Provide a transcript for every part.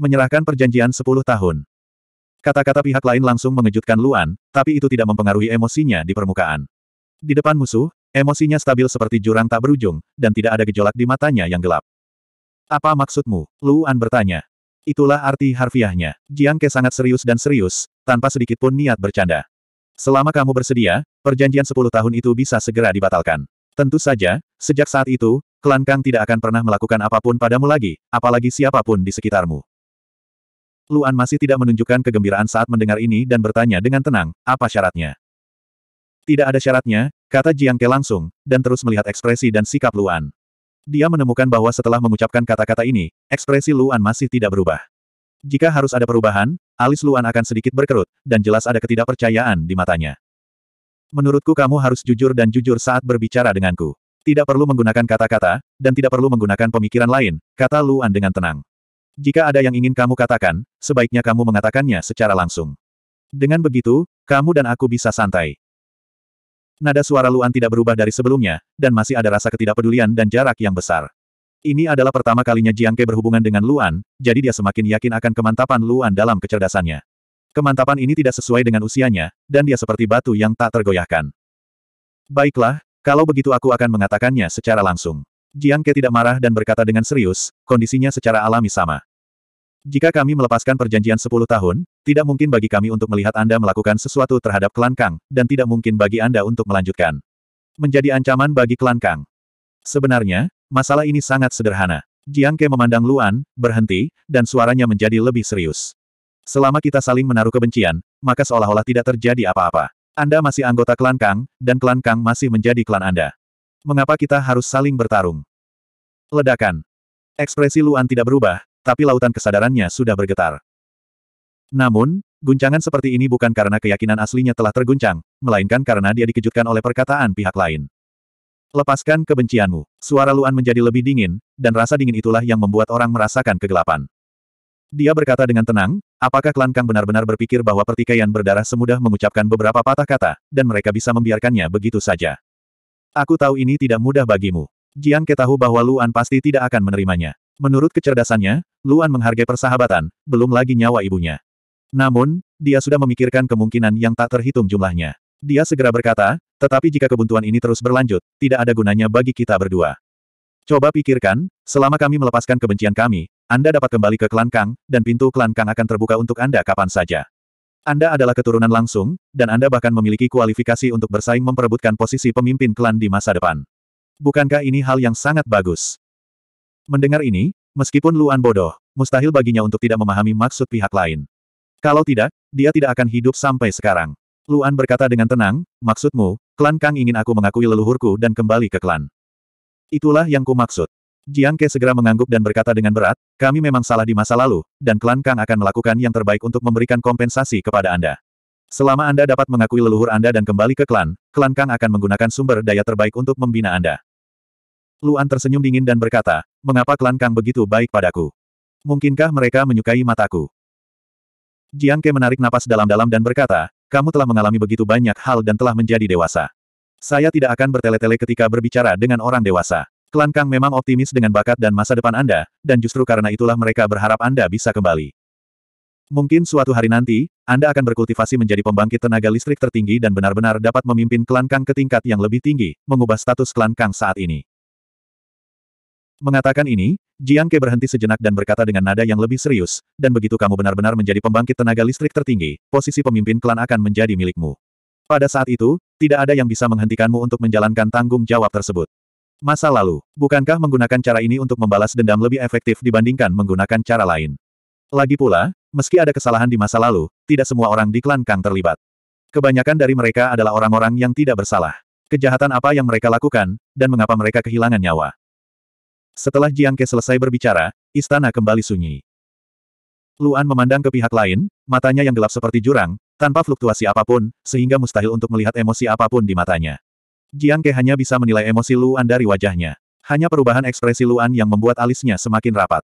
menyerahkan perjanjian 10 tahun. Kata-kata pihak lain langsung mengejutkan Luan, tapi itu tidak mempengaruhi emosinya di permukaan. Di depan musuh, emosinya stabil seperti jurang tak berujung, dan tidak ada gejolak di matanya yang gelap. Apa maksudmu? Luan bertanya. Itulah arti harfiahnya. Jiang Ke sangat serius dan serius, tanpa sedikit pun niat bercanda. Selama kamu bersedia, perjanjian 10 tahun itu bisa segera dibatalkan. Tentu saja, sejak saat itu, klan Kang tidak akan pernah melakukan apapun padamu lagi, apalagi siapapun di sekitarmu. Luan masih tidak menunjukkan kegembiraan saat mendengar ini dan bertanya dengan tenang, apa syaratnya? Tidak ada syaratnya, kata Jiang Ke langsung, dan terus melihat ekspresi dan sikap Luan. Dia menemukan bahwa setelah mengucapkan kata-kata ini, ekspresi Luan masih tidak berubah. Jika harus ada perubahan, alis Luan akan sedikit berkerut, dan jelas ada ketidakpercayaan di matanya. Menurutku kamu harus jujur dan jujur saat berbicara denganku. Tidak perlu menggunakan kata-kata, dan tidak perlu menggunakan pemikiran lain, kata Luan dengan tenang. Jika ada yang ingin kamu katakan, sebaiknya kamu mengatakannya secara langsung. Dengan begitu, kamu dan aku bisa santai. Nada suara Luan tidak berubah dari sebelumnya, dan masih ada rasa ketidakpedulian dan jarak yang besar. Ini adalah pertama kalinya Jiang Ke berhubungan dengan Luan, jadi dia semakin yakin akan kemantapan Luan dalam kecerdasannya. Kemantapan ini tidak sesuai dengan usianya, dan dia seperti batu yang tak tergoyahkan. Baiklah, kalau begitu aku akan mengatakannya secara langsung. Jiang Ke tidak marah dan berkata dengan serius, kondisinya secara alami sama. Jika kami melepaskan perjanjian 10 tahun, tidak mungkin bagi kami untuk melihat Anda melakukan sesuatu terhadap klan Kang, dan tidak mungkin bagi Anda untuk melanjutkan. Menjadi ancaman bagi klan Kang. Sebenarnya, masalah ini sangat sederhana. Jiang Ke memandang Luan, berhenti, dan suaranya menjadi lebih serius. Selama kita saling menaruh kebencian, maka seolah-olah tidak terjadi apa-apa. Anda masih anggota klan Kang, dan klan Kang masih menjadi klan Anda. Mengapa kita harus saling bertarung? Ledakan. Ekspresi Luan tidak berubah, tapi lautan kesadarannya sudah bergetar. Namun, guncangan seperti ini bukan karena keyakinan aslinya telah terguncang, melainkan karena dia dikejutkan oleh perkataan pihak lain. Lepaskan kebencianmu. Suara Luan menjadi lebih dingin, dan rasa dingin itulah yang membuat orang merasakan kegelapan. Dia berkata dengan tenang, apakah klan Kang benar-benar berpikir bahwa pertikaian berdarah semudah mengucapkan beberapa patah kata, dan mereka bisa membiarkannya begitu saja. Aku tahu ini tidak mudah bagimu. Jiang Ke tahu bahwa Luan pasti tidak akan menerimanya. Menurut kecerdasannya, Luan menghargai persahabatan, belum lagi nyawa ibunya. Namun, dia sudah memikirkan kemungkinan yang tak terhitung jumlahnya. Dia segera berkata, tetapi jika kebuntuan ini terus berlanjut, tidak ada gunanya bagi kita berdua. Coba pikirkan, selama kami melepaskan kebencian kami, Anda dapat kembali ke klan Kang, dan pintu klan Kang akan terbuka untuk Anda kapan saja. Anda adalah keturunan langsung, dan Anda bahkan memiliki kualifikasi untuk bersaing memperebutkan posisi pemimpin klan di masa depan. Bukankah ini hal yang sangat bagus? Mendengar ini, meskipun Luan bodoh, mustahil baginya untuk tidak memahami maksud pihak lain. Kalau tidak, dia tidak akan hidup sampai sekarang. Luan berkata dengan tenang, maksudmu, klan Kang ingin aku mengakui leluhurku dan kembali ke klan. Itulah yang ku maksud. Jiang Ke segera mengangguk dan berkata dengan berat, kami memang salah di masa lalu, dan klan Kang akan melakukan yang terbaik untuk memberikan kompensasi kepada Anda. Selama Anda dapat mengakui leluhur Anda dan kembali ke klan, klan Kang akan menggunakan sumber daya terbaik untuk membina Anda. Luan tersenyum dingin dan berkata, mengapa klan Kang begitu baik padaku? Mungkinkah mereka menyukai mataku? Jiang Ke menarik napas dalam-dalam dan berkata, kamu telah mengalami begitu banyak hal dan telah menjadi dewasa. Saya tidak akan bertele-tele ketika berbicara dengan orang dewasa. Klan Kang memang optimis dengan bakat dan masa depan Anda, dan justru karena itulah mereka berharap Anda bisa kembali. Mungkin suatu hari nanti, Anda akan berkultivasi menjadi pembangkit tenaga listrik tertinggi dan benar-benar dapat memimpin klan Kang ke tingkat yang lebih tinggi, mengubah status klan Kang saat ini. Mengatakan ini, Jiang Ke berhenti sejenak dan berkata dengan nada yang lebih serius, dan begitu kamu benar-benar menjadi pembangkit tenaga listrik tertinggi, posisi pemimpin klan akan menjadi milikmu. Pada saat itu, tidak ada yang bisa menghentikanmu untuk menjalankan tanggung jawab tersebut. Masa lalu, bukankah menggunakan cara ini untuk membalas dendam lebih efektif dibandingkan menggunakan cara lain? Lagi pula, meski ada kesalahan di masa lalu, tidak semua orang di klan Kang terlibat. Kebanyakan dari mereka adalah orang-orang yang tidak bersalah. Kejahatan apa yang mereka lakukan, dan mengapa mereka kehilangan nyawa. Setelah Jiang Ke selesai berbicara, istana kembali sunyi. Luan memandang ke pihak lain, matanya yang gelap seperti jurang, tanpa fluktuasi apapun, sehingga mustahil untuk melihat emosi apapun di matanya. Jiang Ke hanya bisa menilai emosi Luan dari wajahnya. Hanya perubahan ekspresi Luan yang membuat alisnya semakin rapat.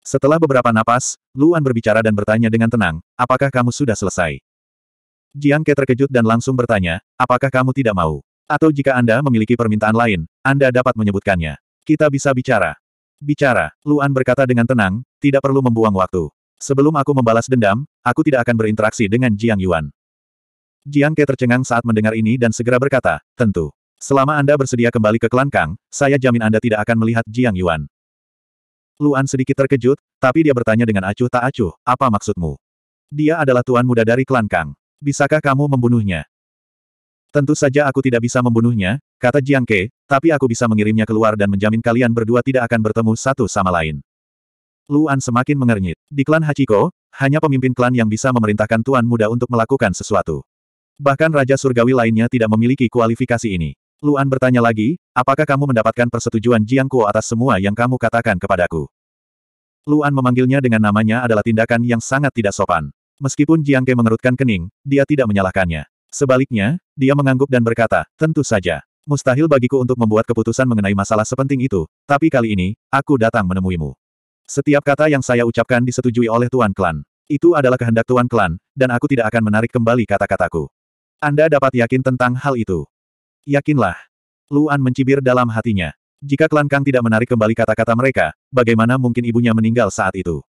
Setelah beberapa napas, Luan berbicara dan bertanya dengan tenang, apakah kamu sudah selesai? Jiang Ke terkejut dan langsung bertanya, apakah kamu tidak mau? Atau jika Anda memiliki permintaan lain, Anda dapat menyebutkannya. Kita bisa bicara. Bicara, Luan berkata dengan tenang, tidak perlu membuang waktu. Sebelum aku membalas dendam, aku tidak akan berinteraksi dengan Jiang Yuan. Jiang Ke tercengang saat mendengar ini dan segera berkata, tentu. Selama Anda bersedia kembali ke klan Kang, saya jamin Anda tidak akan melihat Jiang Yuan. Luan sedikit terkejut, tapi dia bertanya dengan acuh tak acuh, apa maksudmu? Dia adalah tuan muda dari klan Kang. Bisakah kamu membunuhnya? Tentu saja aku tidak bisa membunuhnya, kata Jiang Ke, tapi aku bisa mengirimnya keluar dan menjamin kalian berdua tidak akan bertemu satu sama lain. Luan semakin mengernyit. Di klan Hachiko, hanya pemimpin klan yang bisa memerintahkan tuan muda untuk melakukan sesuatu. Bahkan Raja Surgawi lainnya tidak memiliki kualifikasi ini. Luan bertanya lagi, apakah kamu mendapatkan persetujuan Jiang Kuo atas semua yang kamu katakan kepadaku? Luan memanggilnya dengan namanya adalah tindakan yang sangat tidak sopan. Meskipun Jiang Ke mengerutkan kening, dia tidak menyalahkannya. Sebaliknya, dia mengangguk dan berkata, tentu saja. Mustahil bagiku untuk membuat keputusan mengenai masalah sepenting itu, tapi kali ini, aku datang menemuimu. Setiap kata yang saya ucapkan disetujui oleh Tuan Klan. Itu adalah kehendak Tuan Klan, dan aku tidak akan menarik kembali kata-kataku. Anda dapat yakin tentang hal itu. Yakinlah. Luan mencibir dalam hatinya. Jika klan Kang tidak menarik kembali kata-kata mereka, bagaimana mungkin ibunya meninggal saat itu?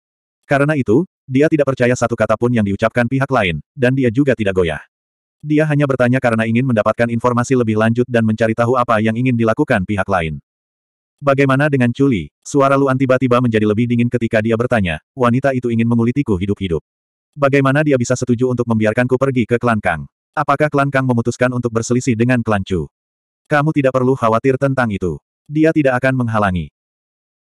Karena itu, dia tidak percaya satu kata pun yang diucapkan pihak lain, dan dia juga tidak goyah. Dia hanya bertanya karena ingin mendapatkan informasi lebih lanjut dan mencari tahu apa yang ingin dilakukan pihak lain. Bagaimana dengan Chuli? Suara Luan tiba-tiba menjadi lebih dingin ketika dia bertanya, wanita itu ingin mengulitiku hidup-hidup. Bagaimana dia bisa setuju untuk membiarkanku pergi ke klan Kang? Apakah klan Kang memutuskan untuk berselisih dengan klan Chu? Kamu tidak perlu khawatir tentang itu. Dia tidak akan menghalangi.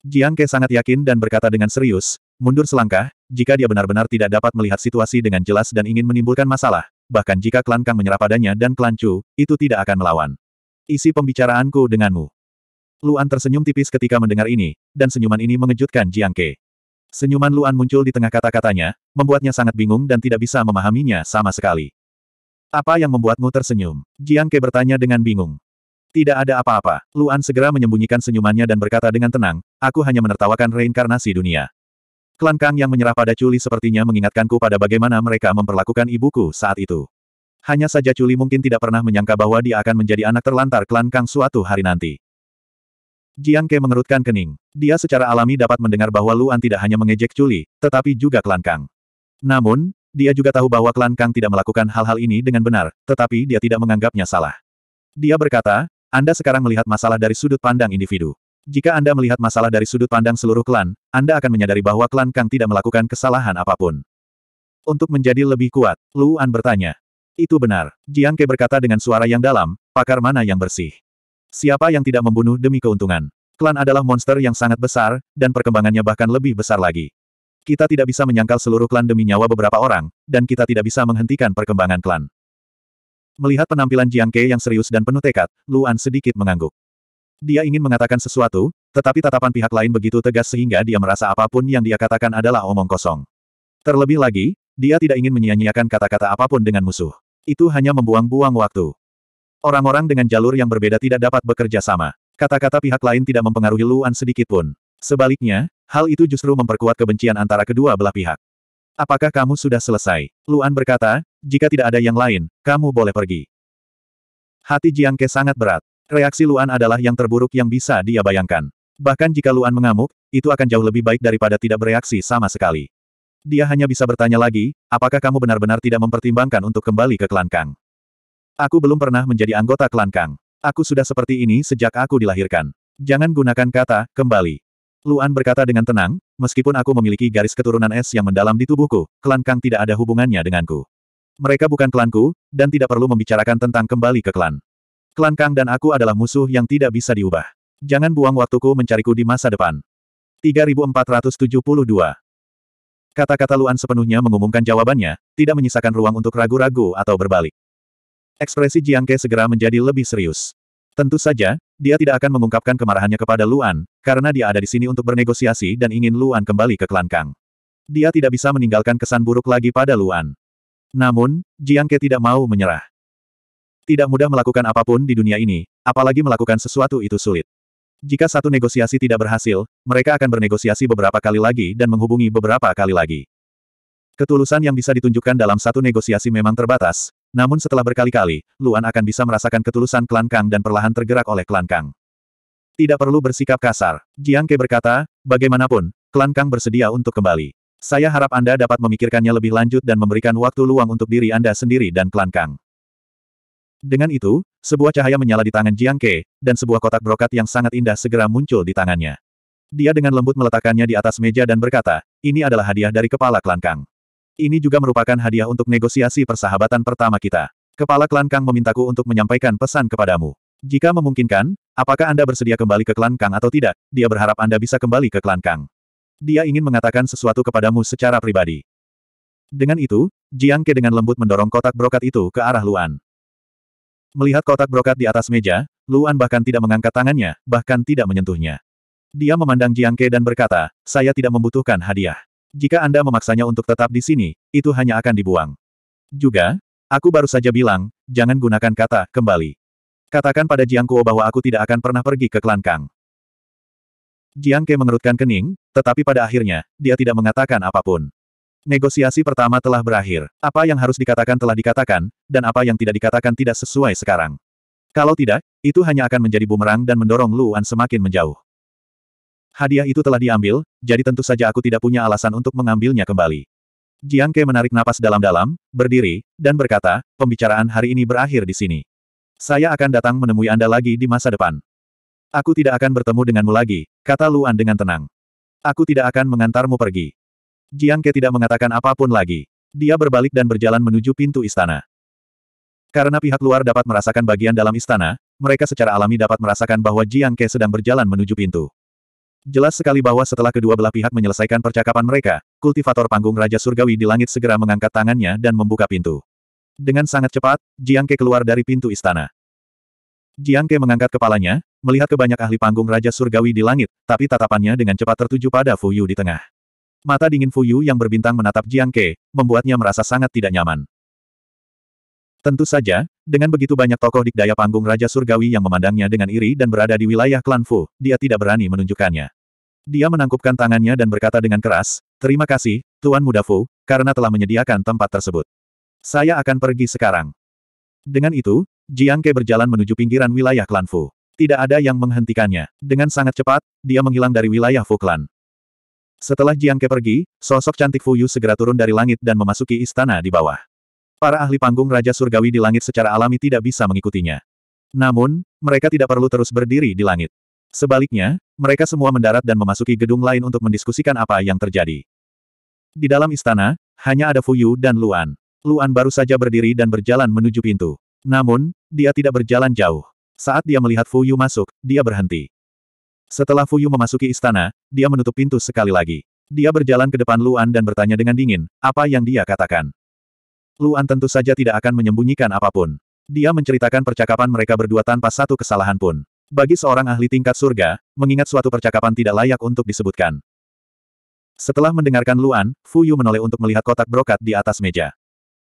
Jiang Ke sangat yakin dan berkata dengan serius, mundur selangkah, jika dia benar-benar tidak dapat melihat situasi dengan jelas dan ingin menimbulkan masalah, bahkan jika klan Kang menyerah padanya dan klan Chu, itu tidak akan melawan. Isi pembicaraanku denganmu. Luan tersenyum tipis ketika mendengar ini, dan senyuman ini mengejutkan Jiang Ke. Senyuman Luan muncul di tengah kata-katanya, membuatnya sangat bingung dan tidak bisa memahaminya sama sekali. Apa yang membuatmu tersenyum? Jiang Ke bertanya dengan bingung. Tidak ada apa-apa. Luan segera menyembunyikan senyumannya dan berkata dengan tenang, aku hanya menertawakan reinkarnasi dunia. Klan Kang yang menyerah pada Chuli sepertinya mengingatkanku pada bagaimana mereka memperlakukan ibuku saat itu. Hanya saja Chuli mungkin tidak pernah menyangka bahwa dia akan menjadi anak terlantar klan Kang suatu hari nanti. Jiang Ke mengerutkan kening. Dia secara alami dapat mendengar bahwa Luan tidak hanya mengejek Chuli, tetapi juga klan Kang. Namun, dia juga tahu bahwa klan Kang tidak melakukan hal-hal ini dengan benar, tetapi dia tidak menganggapnya salah. Dia berkata, Anda sekarang melihat masalah dari sudut pandang individu. Jika Anda melihat masalah dari sudut pandang seluruh klan, Anda akan menyadari bahwa klan Kang tidak melakukan kesalahan apapun. Untuk menjadi lebih kuat, Luan bertanya. Itu benar, Jiang Ke berkata dengan suara yang dalam, pakar mana yang bersih? Siapa yang tidak membunuh demi keuntungan? Klan adalah monster yang sangat besar, dan perkembangannya bahkan lebih besar lagi. Kita tidak bisa menyangkal seluruh klan demi nyawa beberapa orang, dan kita tidak bisa menghentikan perkembangan klan. Melihat penampilan Jiang Ke yang serius dan penuh tekad, Luan sedikit mengangguk. Dia ingin mengatakan sesuatu, tetapi tatapan pihak lain begitu tegas sehingga dia merasa apapun yang dia katakan adalah omong kosong. Terlebih lagi, dia tidak ingin menyia-nyiakan kata-kata apapun dengan musuh. Itu hanya membuang-buang waktu. Orang-orang dengan jalur yang berbeda tidak dapat bekerja sama. Kata-kata pihak lain tidak mempengaruhi Luan sedikit pun. Sebaliknya, hal itu justru memperkuat kebencian antara kedua belah pihak. Apakah kamu sudah selesai? Luan berkata, jika tidak ada yang lain, kamu boleh pergi. Hati Jiang Ke sangat berat. Reaksi Luan adalah yang terburuk yang bisa dia bayangkan. Bahkan jika Luan mengamuk, itu akan jauh lebih baik daripada tidak bereaksi sama sekali. Dia hanya bisa bertanya lagi, apakah kamu benar-benar tidak mempertimbangkan untuk kembali ke klan Kang? Aku belum pernah menjadi anggota klan Kang. Aku sudah seperti ini sejak aku dilahirkan. Jangan gunakan kata, kembali. Luan berkata dengan tenang, meskipun aku memiliki garis keturunan es yang mendalam di tubuhku, klan Kang tidak ada hubungannya denganku. Mereka bukan klanku, dan tidak perlu membicarakan tentang kembali ke klan. Klan Kang dan aku adalah musuh yang tidak bisa diubah. Jangan buang waktuku mencariku di masa depan. 3472 Kata-kata Luan sepenuhnya mengumumkan jawabannya, tidak menyisakan ruang untuk ragu-ragu atau berbalik. Ekspresi Jiangke segera menjadi lebih serius. Tentu saja, dia tidak akan mengungkapkan kemarahannya kepada Luan, karena dia ada di sini untuk bernegosiasi dan ingin Luan kembali ke klan Kang. Dia tidak bisa meninggalkan kesan buruk lagi pada Luan. Namun, Jiang Ke tidak mau menyerah. Tidak mudah melakukan apapun di dunia ini, apalagi melakukan sesuatu itu sulit. Jika satu negosiasi tidak berhasil, mereka akan bernegosiasi beberapa kali lagi dan menghubungi beberapa kali lagi. Ketulusan yang bisa ditunjukkan dalam satu negosiasi memang terbatas, namun setelah berkali-kali, Luan akan bisa merasakan ketulusan klan Kang dan perlahan tergerak oleh klan Kang. Tidak perlu bersikap kasar. Jiang Ke berkata, bagaimanapun, klan Kang bersedia untuk kembali. Saya harap Anda dapat memikirkannya lebih lanjut dan memberikan waktu luang untuk diri Anda sendiri dan klan Kang. Dengan itu, sebuah cahaya menyala di tangan Jiang Ke, dan sebuah kotak brokat yang sangat indah segera muncul di tangannya. Dia dengan lembut meletakkannya di atas meja dan berkata, ini adalah hadiah dari kepala klan Kang. Ini juga merupakan hadiah untuk negosiasi persahabatan pertama kita. Kepala klan Kang memintaku untuk menyampaikan pesan kepadamu. Jika memungkinkan, apakah Anda bersedia kembali ke klan Kang atau tidak, dia berharap Anda bisa kembali ke klan Kang. Dia ingin mengatakan sesuatu kepadamu secara pribadi. Dengan itu, Jiang Ke dengan lembut mendorong kotak brokat itu ke arah Luan. Melihat kotak brokat di atas meja, Luan bahkan tidak mengangkat tangannya, bahkan tidak menyentuhnya. Dia memandang Jiang Ke dan berkata, saya tidak membutuhkan hadiah. Jika Anda memaksanya untuk tetap di sini, itu hanya akan dibuang. Juga, aku baru saja bilang, jangan gunakan kata, kembali. Katakan pada Jiang Kuo bahwa aku tidak akan pernah pergi ke klan Kang. Jiang Ke mengerutkan kening, tetapi pada akhirnya, dia tidak mengatakan apapun. Negosiasi pertama telah berakhir. Apa yang harus dikatakan telah dikatakan, dan apa yang tidak dikatakan tidak sesuai sekarang. Kalau tidak, itu hanya akan menjadi bumerang dan mendorong Luan semakin menjauh. Hadiah itu telah diambil, jadi tentu saja aku tidak punya alasan untuk mengambilnya kembali. Jiang Ke menarik napas dalam-dalam, berdiri, dan berkata, pembicaraan hari ini berakhir di sini. Saya akan datang menemui Anda lagi di masa depan. Aku tidak akan bertemu denganmu lagi, kata Luan dengan tenang. Aku tidak akan mengantarmu pergi. Jiang Ke tidak mengatakan apapun lagi. Dia berbalik dan berjalan menuju pintu istana. Karena pihak luar dapat merasakan bagian dalam istana, mereka secara alami dapat merasakan bahwa Jiang Ke sedang berjalan menuju pintu. Jelas sekali bahwa setelah kedua belah pihak menyelesaikan percakapan mereka, kultivator panggung Raja Surgawi di langit segera mengangkat tangannya dan membuka pintu. Dengan sangat cepat, Jiang Ke keluar dari pintu istana. Jiang Ke mengangkat kepalanya, melihat ke banyak ahli panggung Raja Surgawi di langit, tapi tatapannya dengan cepat tertuju pada Fu Yu di tengah. Mata dingin Fu Yu yang berbintang menatap Jiang Ke, membuatnya merasa sangat tidak nyaman. Tentu saja, dengan begitu banyak tokoh dikdaya panggung Raja Surgawi yang memandangnya dengan iri dan berada di wilayah klan Fu, dia tidak berani menunjukkannya. Dia menangkupkan tangannya dan berkata dengan keras, Terima kasih, Tuan Muda Fu, karena telah menyediakan tempat tersebut. Saya akan pergi sekarang. Dengan itu, Jiang Ke berjalan menuju pinggiran wilayah klan Fu. Tidak ada yang menghentikannya. Dengan sangat cepat, dia menghilang dari wilayah Fu klan. Setelah Jiang Ke pergi, sosok cantik Fu Yu segera turun dari langit dan memasuki istana di bawah. Para ahli panggung Raja Surgawi di langit secara alami tidak bisa mengikutinya. Namun, mereka tidak perlu terus berdiri di langit. Sebaliknya, mereka semua mendarat dan memasuki gedung lain untuk mendiskusikan apa yang terjadi. Di dalam istana, hanya ada Fuyu dan Luan. Luan baru saja berdiri dan berjalan menuju pintu. Namun, dia tidak berjalan jauh. Saat dia melihat Fuyu masuk, dia berhenti. Setelah Fuyu memasuki istana, dia menutup pintu sekali lagi. Dia berjalan ke depan Luan dan bertanya dengan dingin, apa yang dia katakan. Luan tentu saja tidak akan menyembunyikan apapun. Dia menceritakan percakapan mereka berdua tanpa satu kesalahan pun. Bagi seorang ahli tingkat surga, mengingat suatu percakapan tidak layak untuk disebutkan. Setelah mendengarkan Luan, Fu Yu menoleh untuk melihat kotak brokat di atas meja.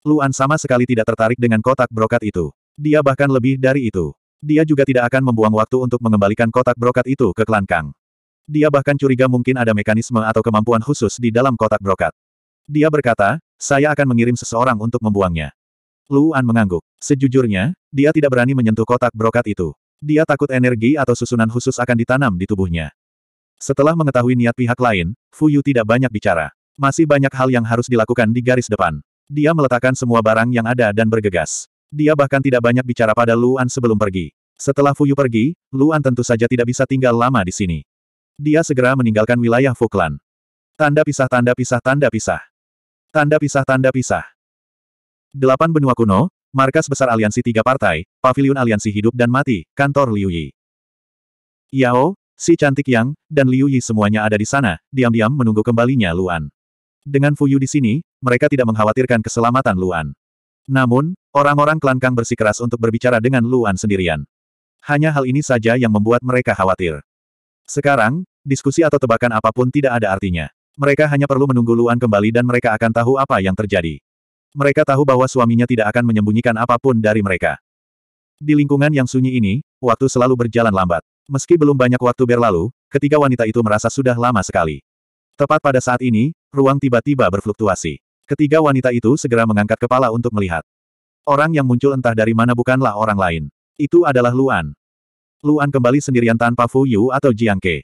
Luan sama sekali tidak tertarik dengan kotak brokat itu. Dia bahkan lebih dari itu. Dia juga tidak akan membuang waktu untuk mengembalikan kotak brokat itu ke klan Kang. Dia bahkan curiga mungkin ada mekanisme atau kemampuan khusus di dalam kotak brokat. Dia berkata, saya akan mengirim seseorang untuk membuangnya. Luan mengangguk. Sejujurnya, dia tidak berani menyentuh kotak brokat itu. Dia takut energi atau susunan khusus akan ditanam di tubuhnya. Setelah mengetahui niat pihak lain, Fu Yu tidak banyak bicara. Masih banyak hal yang harus dilakukan di garis depan. Dia meletakkan semua barang yang ada dan bergegas. Dia bahkan tidak banyak bicara pada Luan sebelum pergi. Setelah Fu Yu pergi, Luan tentu saja tidak bisa tinggal lama di sini. Dia segera meninggalkan wilayah Fuklan. Tanda pisah tanda pisah tanda pisah. Tanda pisah Tanda pisah. Delapan benua kuno, markas besar aliansi tiga partai, pavilion aliansi hidup dan mati, kantor Liu Yi. Yao, si cantik Yang, dan Liu Yi semuanya ada di sana, diam-diam menunggu kembalinya Luan. Dengan Fuyu di sini, mereka tidak mengkhawatirkan keselamatan Luan. Namun, orang-orang klan Kang bersikeras untuk berbicara dengan Luan sendirian. Hanya hal ini saja yang membuat mereka khawatir. Sekarang, diskusi atau tebakan apapun tidak ada artinya. Mereka hanya perlu menunggu Luan kembali dan mereka akan tahu apa yang terjadi. Mereka tahu bahwa suaminya tidak akan menyembunyikan apapun dari mereka. Di lingkungan yang sunyi ini, waktu selalu berjalan lambat. Meski belum banyak waktu berlalu, ketiga wanita itu merasa sudah lama sekali. Tepat pada saat ini, ruang tiba-tiba berfluktuasi. Ketiga wanita itu segera mengangkat kepala untuk melihat. Orang yang muncul entah dari mana bukanlah orang lain. Itu adalah Luan. Luan kembali sendirian tanpa Fu Yu atau Jiang Ke.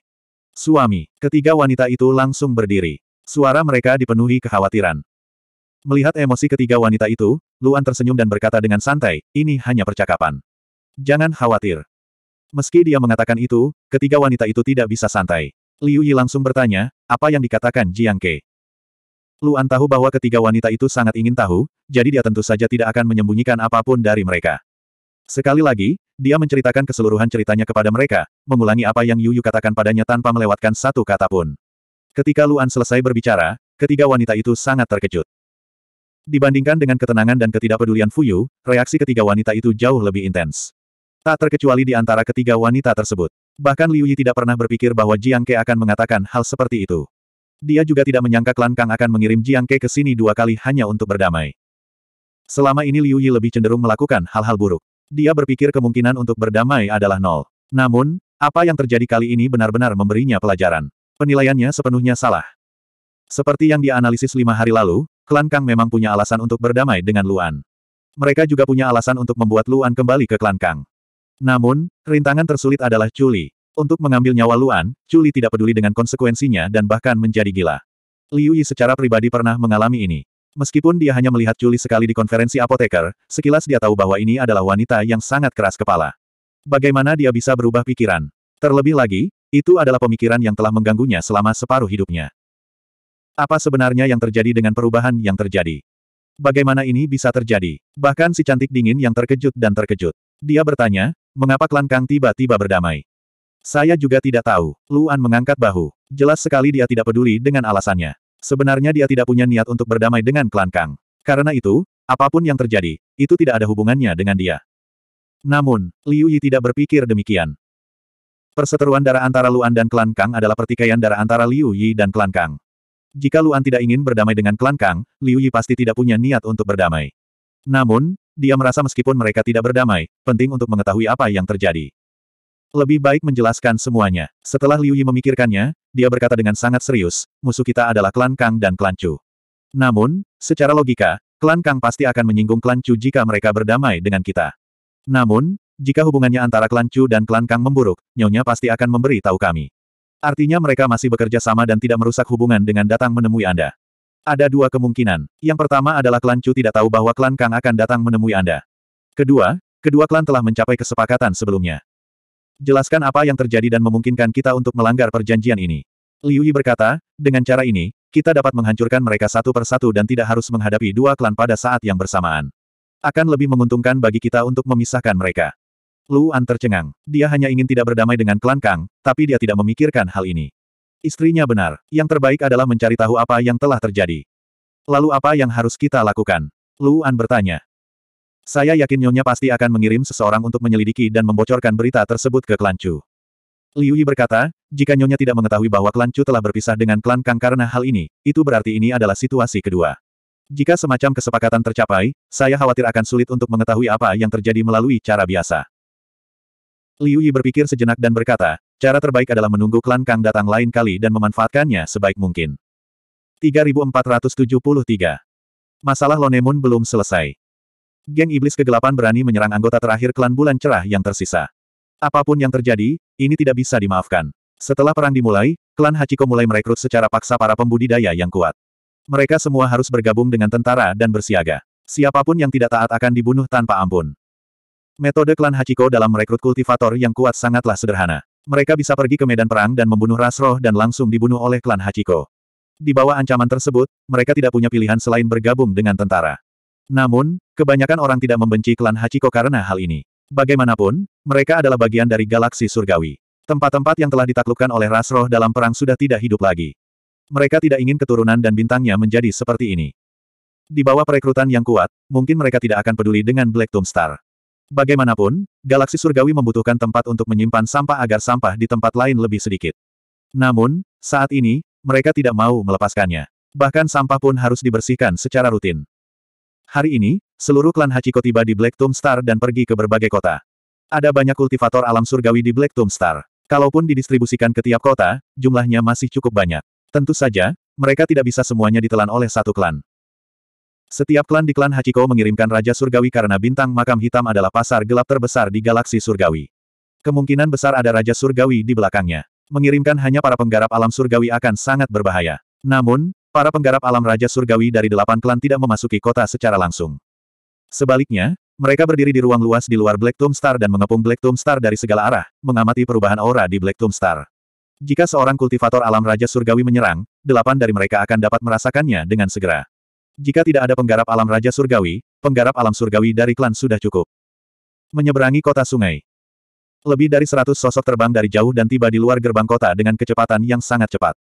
Suami, ketiga wanita itu langsung berdiri. Suara mereka dipenuhi kekhawatiran. Melihat emosi ketiga wanita itu, Luan tersenyum dan berkata dengan santai, ini hanya percakapan. Jangan khawatir. Meski dia mengatakan itu, ketiga wanita itu tidak bisa santai. Liu Yi langsung bertanya, apa yang dikatakan Jiang Ke? Luan tahu bahwa ketiga wanita itu sangat ingin tahu, jadi dia tentu saja tidak akan menyembunyikan apapun dari mereka. Sekali lagi, dia menceritakan keseluruhan ceritanya kepada mereka, mengulangi apa yang Yu Yu katakan padanya tanpa melewatkan satu kata pun. Ketika Luan selesai berbicara, ketiga wanita itu sangat terkejut. Dibandingkan dengan ketenangan dan ketidakpedulian Fuyu, reaksi ketiga wanita itu jauh lebih intens. Tak terkecuali di antara ketiga wanita tersebut. Bahkan Liu Yi tidak pernah berpikir bahwa Jiang Ke akan mengatakan hal seperti itu. Dia juga tidak menyangka klan Kang akan mengirim Jiang Ke ke sini dua kali hanya untuk berdamai. Selama ini Liu Yi lebih cenderung melakukan hal-hal buruk dia berpikir kemungkinan untuk berdamai adalah nol. Namun, apa yang terjadi kali ini benar-benar memberinya pelajaran. Penilaiannya sepenuhnya salah. Seperti yang dianalisis lima hari lalu, klan Kang memang punya alasan untuk berdamai dengan Luan. Mereka juga punya alasan untuk membuat Luan kembali ke klan Kang. Namun, rintangan tersulit adalah Chuli. Untuk mengambil nyawa Luan, Chuli tidak peduli dengan konsekuensinya dan bahkan menjadi gila. Liu Yi secara pribadi pernah mengalami ini. Meskipun dia hanya melihat Julie sekali di konferensi apoteker, sekilas dia tahu bahwa ini adalah wanita yang sangat keras kepala. Bagaimana dia bisa berubah pikiran? Terlebih lagi, itu adalah pemikiran yang telah mengganggunya selama separuh hidupnya. Apa sebenarnya yang terjadi dengan perubahan yang terjadi? Bagaimana ini bisa terjadi? Bahkan si cantik dingin yang terkejut dan terkejut. Dia bertanya, mengapa klan Kang tiba-tiba berdamai? Saya juga tidak tahu. Luan mengangkat bahu. Jelas sekali dia tidak peduli dengan alasannya. Sebenarnya dia tidak punya niat untuk berdamai dengan klan Kang. Karena itu, apapun yang terjadi, itu tidak ada hubungannya dengan dia. Namun, Liu Yi tidak berpikir demikian. Perseteruan darah antara Luan dan klan Kang adalah pertikaian darah antara Liu Yi dan klan Kang. Jika Luan tidak ingin berdamai dengan klan Kang, Liu Yi pasti tidak punya niat untuk berdamai. Namun, dia merasa meskipun mereka tidak berdamai, penting untuk mengetahui apa yang terjadi. Lebih baik menjelaskan semuanya. Setelah Liu Yi memikirkannya, dia berkata dengan sangat serius, musuh kita adalah klan Kang dan klan Chu. Namun, secara logika, klan Kang pasti akan menyinggung klan Chu jika mereka berdamai dengan kita. Namun, jika hubungannya antara klan Chu dan klan Kang memburuk, Nyonya pasti akan memberi tahu kami. Artinya mereka masih bekerja sama dan tidak merusak hubungan dengan datang menemui Anda. Ada dua kemungkinan. Yang pertama adalah klan Chu tidak tahu bahwa klan Kang akan datang menemui Anda. Kedua, kedua klan telah mencapai kesepakatan sebelumnya. Jelaskan apa yang terjadi dan memungkinkan kita untuk melanggar perjanjian ini. Liu Yi berkata, dengan cara ini, kita dapat menghancurkan mereka satu persatu dan tidak harus menghadapi dua klan pada saat yang bersamaan. Akan lebih menguntungkan bagi kita untuk memisahkan mereka. Luan tercengang. Dia hanya ingin tidak berdamai dengan klan Kang, tapi dia tidak memikirkan hal ini. Istrinya benar. Yang terbaik adalah mencari tahu apa yang telah terjadi. Lalu apa yang harus kita lakukan? Luan bertanya. Saya yakin Nyonya pasti akan mengirim seseorang untuk menyelidiki dan membocorkan berita tersebut ke klan Chu. Liu Yi berkata, jika Nyonya tidak mengetahui bahwa klan Chu telah berpisah dengan klan Kang karena hal ini, itu berarti ini adalah situasi kedua. Jika semacam kesepakatan tercapai, saya khawatir akan sulit untuk mengetahui apa yang terjadi melalui cara biasa. Liu Yi berpikir sejenak dan berkata, cara terbaik adalah menunggu klan Kang datang lain kali dan memanfaatkannya sebaik mungkin. 3473 Masalah Lonemun belum selesai. Geng Iblis Kegelapan berani menyerang anggota terakhir klan Bulan Cerah yang tersisa. Apapun yang terjadi, ini tidak bisa dimaafkan. Setelah perang dimulai, klan Hachiko mulai merekrut secara paksa para pembudidaya yang kuat. Mereka semua harus bergabung dengan tentara dan bersiaga. Siapapun yang tidak taat akan dibunuh tanpa ampun. Metode klan Hachiko dalam merekrut kultivator yang kuat sangatlah sederhana. Mereka bisa pergi ke medan perang dan membunuh ras roh dan langsung dibunuh oleh klan Hachiko. Di bawah ancaman tersebut, mereka tidak punya pilihan selain bergabung dengan tentara. Namun, Kebanyakan orang tidak membenci klan Hachiko karena hal ini. Bagaimanapun, mereka adalah bagian dari galaksi surgawi. Tempat-tempat yang telah ditaklukkan oleh ras roh dalam perang sudah tidak hidup lagi. Mereka tidak ingin keturunan dan bintangnya menjadi seperti ini. Di bawah perekrutan yang kuat, mungkin mereka tidak akan peduli dengan Black Tomb Star. Bagaimanapun, galaksi surgawi membutuhkan tempat untuk menyimpan sampah agar sampah di tempat lain lebih sedikit. Namun, saat ini, mereka tidak mau melepaskannya. Bahkan sampah pun harus dibersihkan secara rutin. Hari ini, seluruh klan Hachiko tiba di Black Tomb Star dan pergi ke berbagai kota. Ada banyak kultivator alam surgawi di Black Tomb Star. Kalaupun didistribusikan ke tiap kota, jumlahnya masih cukup banyak. Tentu saja, mereka tidak bisa semuanya ditelan oleh satu klan. Setiap klan di klan Hachiko mengirimkan Raja Surgawi karena bintang makam hitam adalah pasar gelap terbesar di galaksi surgawi. Kemungkinan besar ada Raja Surgawi di belakangnya. Mengirimkan hanya para penggarap alam surgawi akan sangat berbahaya. Namun, Para penggarap alam Raja Surgawi dari delapan klan tidak memasuki kota secara langsung. Sebaliknya, mereka berdiri di ruang luas di luar Black Tomb Star dan mengepung Black Tomb Star dari segala arah, mengamati perubahan aura di Black Tomb Star. Jika seorang kultivator alam Raja Surgawi menyerang, delapan dari mereka akan dapat merasakannya dengan segera. Jika tidak ada penggarap alam Raja Surgawi, penggarap alam Surgawi dari klan sudah cukup. Menyeberangi kota sungai. Lebih dari seratus sosok terbang dari jauh dan tiba di luar gerbang kota dengan kecepatan yang sangat cepat.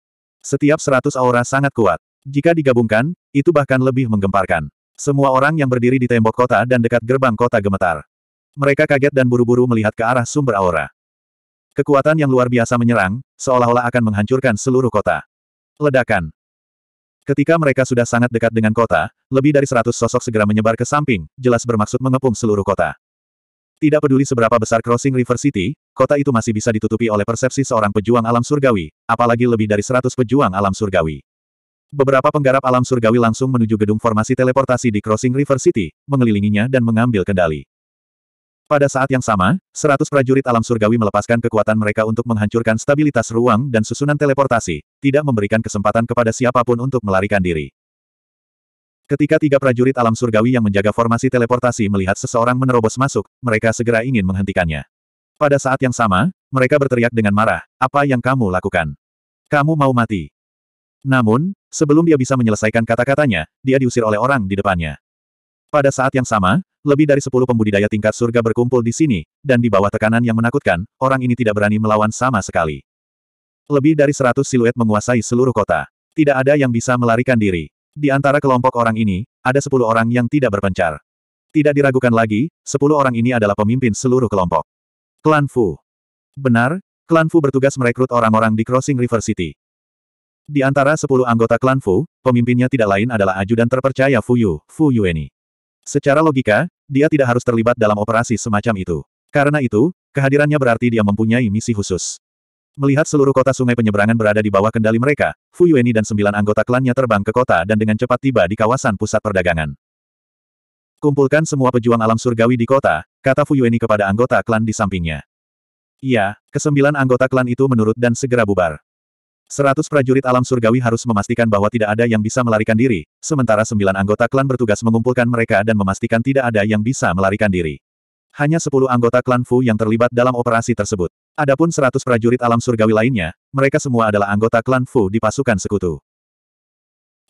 Setiap seratus aura sangat kuat. Jika digabungkan, itu bahkan lebih menggemparkan. Semua orang yang berdiri di tembok kota dan dekat gerbang kota gemetar. Mereka kaget dan buru-buru melihat ke arah sumber aura. Kekuatan yang luar biasa menyerang, seolah-olah akan menghancurkan seluruh kota. Ledakan. Ketika mereka sudah sangat dekat dengan kota, lebih dari seratus sosok segera menyebar ke samping, jelas bermaksud mengepung seluruh kota. Tidak peduli seberapa besar Crossing River City, kota itu masih bisa ditutupi oleh persepsi seorang pejuang alam surgawi, apalagi lebih dari seratus pejuang alam surgawi. Beberapa penggarap alam surgawi langsung menuju gedung formasi teleportasi di Crossing River City, mengelilinginya dan mengambil kendali. Pada saat yang sama, seratus prajurit alam surgawi melepaskan kekuatan mereka untuk menghancurkan stabilitas ruang dan susunan teleportasi, tidak memberikan kesempatan kepada siapapun untuk melarikan diri. Ketika tiga prajurit alam surgawi yang menjaga formasi teleportasi melihat seseorang menerobos masuk, mereka segera ingin menghentikannya. Pada saat yang sama, mereka berteriak dengan marah, apa yang kamu lakukan? Kamu mau mati. Namun, sebelum dia bisa menyelesaikan kata-katanya, dia diusir oleh orang di depannya. Pada saat yang sama, lebih dari sepuluh pembudidaya tingkat surga berkumpul di sini, dan di bawah tekanan yang menakutkan, orang ini tidak berani melawan sama sekali. Lebih dari seratus siluet menguasai seluruh kota. Tidak ada yang bisa melarikan diri. Di antara kelompok orang ini, ada sepuluh orang yang tidak berpencar. Tidak diragukan lagi, sepuluh orang ini adalah pemimpin seluruh kelompok. Klan Fu. Benar, Klan Fu bertugas merekrut orang-orang di Crossing River City. Di antara sepuluh anggota Klan Fu, pemimpinnya tidak lain adalah ajudan terpercaya Fu Yu, Fu Yueni. Secara logika, dia tidak harus terlibat dalam operasi semacam itu. Karena itu, kehadirannya berarti dia mempunyai misi khusus. Melihat seluruh kota sungai penyeberangan berada di bawah kendali mereka, Fu Yueni dan sembilan anggota klannya terbang ke kota dan dengan cepat tiba di kawasan pusat perdagangan. Kumpulkan semua pejuang alam surgawi di kota, kata Fuyueni kepada anggota klan di sampingnya. Iya, kesembilan anggota klan itu menurut dan segera bubar. Seratus prajurit alam surgawi harus memastikan bahwa tidak ada yang bisa melarikan diri, sementara sembilan anggota klan bertugas mengumpulkan mereka dan memastikan tidak ada yang bisa melarikan diri. Hanya sepuluh anggota klan Fu yang terlibat dalam operasi tersebut. Adapun seratus prajurit alam surgawi lainnya, mereka semua adalah anggota klan Fu di pasukan sekutu.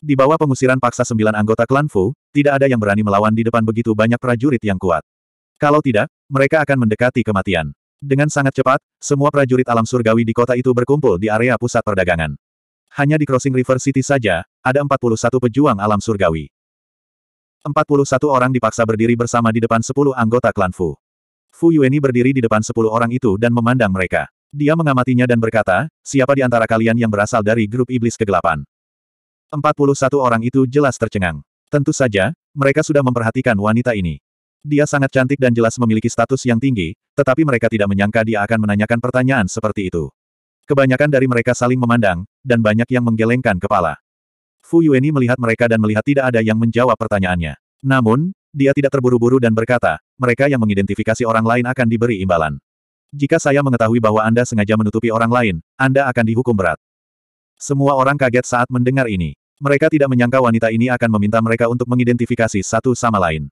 Di bawah pengusiran paksa sembilan anggota klan Fu, tidak ada yang berani melawan di depan begitu banyak prajurit yang kuat. Kalau tidak, mereka akan mendekati kematian. Dengan sangat cepat, semua prajurit alam surgawi di kota itu berkumpul di area pusat perdagangan. Hanya di Crossing River City saja, ada 41 pejuang alam surgawi. 41 orang dipaksa berdiri bersama di depan 10 anggota klan Fu. Fu Yueni berdiri di depan 10 orang itu dan memandang mereka. Dia mengamatinya dan berkata, siapa di antara kalian yang berasal dari grup iblis kegelapan? 41 orang itu jelas tercengang. Tentu saja, mereka sudah memperhatikan wanita ini. Dia sangat cantik dan jelas memiliki status yang tinggi, tetapi mereka tidak menyangka dia akan menanyakan pertanyaan seperti itu. Kebanyakan dari mereka saling memandang, dan banyak yang menggelengkan kepala. Fu Yueni melihat mereka dan melihat tidak ada yang menjawab pertanyaannya. Namun, dia tidak terburu-buru dan berkata, mereka yang mengidentifikasi orang lain akan diberi imbalan. Jika saya mengetahui bahwa Anda sengaja menutupi orang lain, Anda akan dihukum berat. Semua orang kaget saat mendengar ini. Mereka tidak menyangka wanita ini akan meminta mereka untuk mengidentifikasi satu sama lain.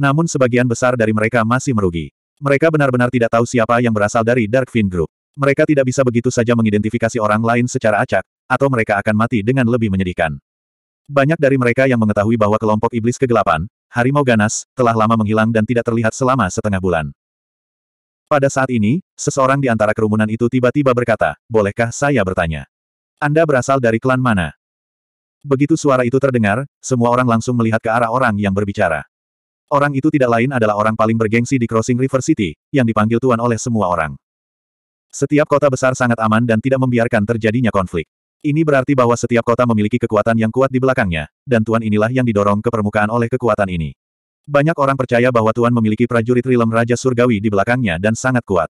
Namun sebagian besar dari mereka masih merugi. Mereka benar-benar tidak tahu siapa yang berasal dari Dark Fin Group. Mereka tidak bisa begitu saja mengidentifikasi orang lain secara acak, atau mereka akan mati dengan lebih menyedihkan. Banyak dari mereka yang mengetahui bahwa kelompok iblis kegelapan, harimau ganas, telah lama menghilang dan tidak terlihat selama setengah bulan. Pada saat ini, seseorang di antara kerumunan itu tiba-tiba berkata, bolehkah saya bertanya? Anda berasal dari klan mana? Begitu suara itu terdengar, semua orang langsung melihat ke arah orang yang berbicara. Orang itu tidak lain adalah orang paling bergengsi di Crossing River City, yang dipanggil tuan oleh semua orang. Setiap kota besar sangat aman dan tidak membiarkan terjadinya konflik. Ini berarti bahwa setiap kota memiliki kekuatan yang kuat di belakangnya, dan tuan inilah yang didorong ke permukaan oleh kekuatan ini. Banyak orang percaya bahwa tuan memiliki prajurit rilem Raja Surgawi di belakangnya dan sangat kuat.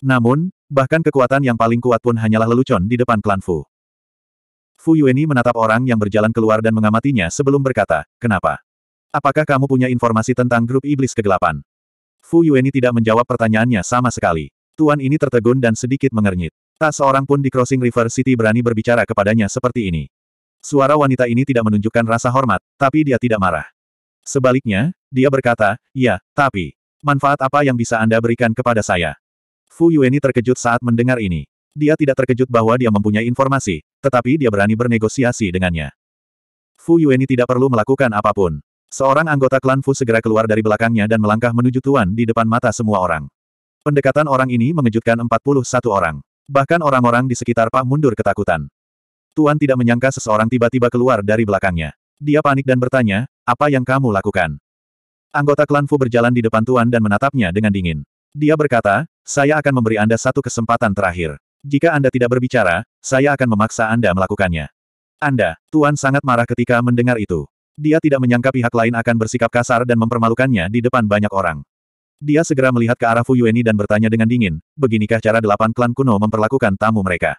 Namun, bahkan kekuatan yang paling kuat pun hanyalah lelucon di depan klan Fu. Fu Yueni menatap orang yang berjalan keluar dan mengamatinya sebelum berkata, kenapa? Apakah kamu punya informasi tentang grup iblis kegelapan? Fu Yueni tidak menjawab pertanyaannya sama sekali. Tuan ini tertegun dan sedikit mengernyit. Tak seorang pun di Crossing River City berani berbicara kepadanya seperti ini. Suara wanita ini tidak menunjukkan rasa hormat, tapi dia tidak marah. Sebaliknya, dia berkata, ya, tapi, manfaat apa yang bisa Anda berikan kepada saya? Fu Yueni terkejut saat mendengar ini. Dia tidak terkejut bahwa dia mempunyai informasi, tetapi dia berani bernegosiasi dengannya. Fu Yueni tidak perlu melakukan apapun. Seorang anggota klan Fu segera keluar dari belakangnya dan melangkah menuju Tuan di depan mata semua orang. Pendekatan orang ini mengejutkan 41 orang. Bahkan orang-orang di sekitar Pak mundur ketakutan. Tuan tidak menyangka seseorang tiba-tiba keluar dari belakangnya. Dia panik dan bertanya, apa yang kamu lakukan? Anggota klan Fu berjalan di depan Tuan dan menatapnya dengan dingin. Dia berkata, saya akan memberi Anda satu kesempatan terakhir. Jika Anda tidak berbicara, saya akan memaksa Anda melakukannya. Anda, Tuan sangat marah ketika mendengar itu. Dia tidak menyangka pihak lain akan bersikap kasar dan mempermalukannya di depan banyak orang. Dia segera melihat ke arah Fu Yueni dan bertanya dengan dingin, beginikah cara delapan klan kuno memperlakukan tamu mereka?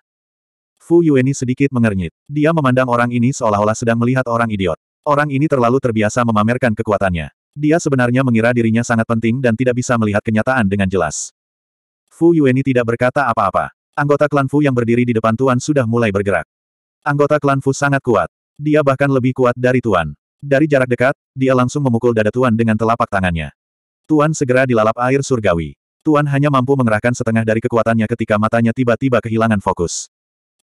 Fu Yueni sedikit mengernyit. Dia memandang orang ini seolah-olah sedang melihat orang idiot. Orang ini terlalu terbiasa memamerkan kekuatannya. Dia sebenarnya mengira dirinya sangat penting dan tidak bisa melihat kenyataan dengan jelas. Fu Yueni tidak berkata apa-apa. Anggota klan Fu yang berdiri di depan Tuan sudah mulai bergerak. Anggota klan Fu sangat kuat. Dia bahkan lebih kuat dari Tuan. Dari jarak dekat, dia langsung memukul dada Tuan dengan telapak tangannya. Tuan segera dilalap air surgawi. Tuan hanya mampu mengerahkan setengah dari kekuatannya ketika matanya tiba-tiba kehilangan fokus.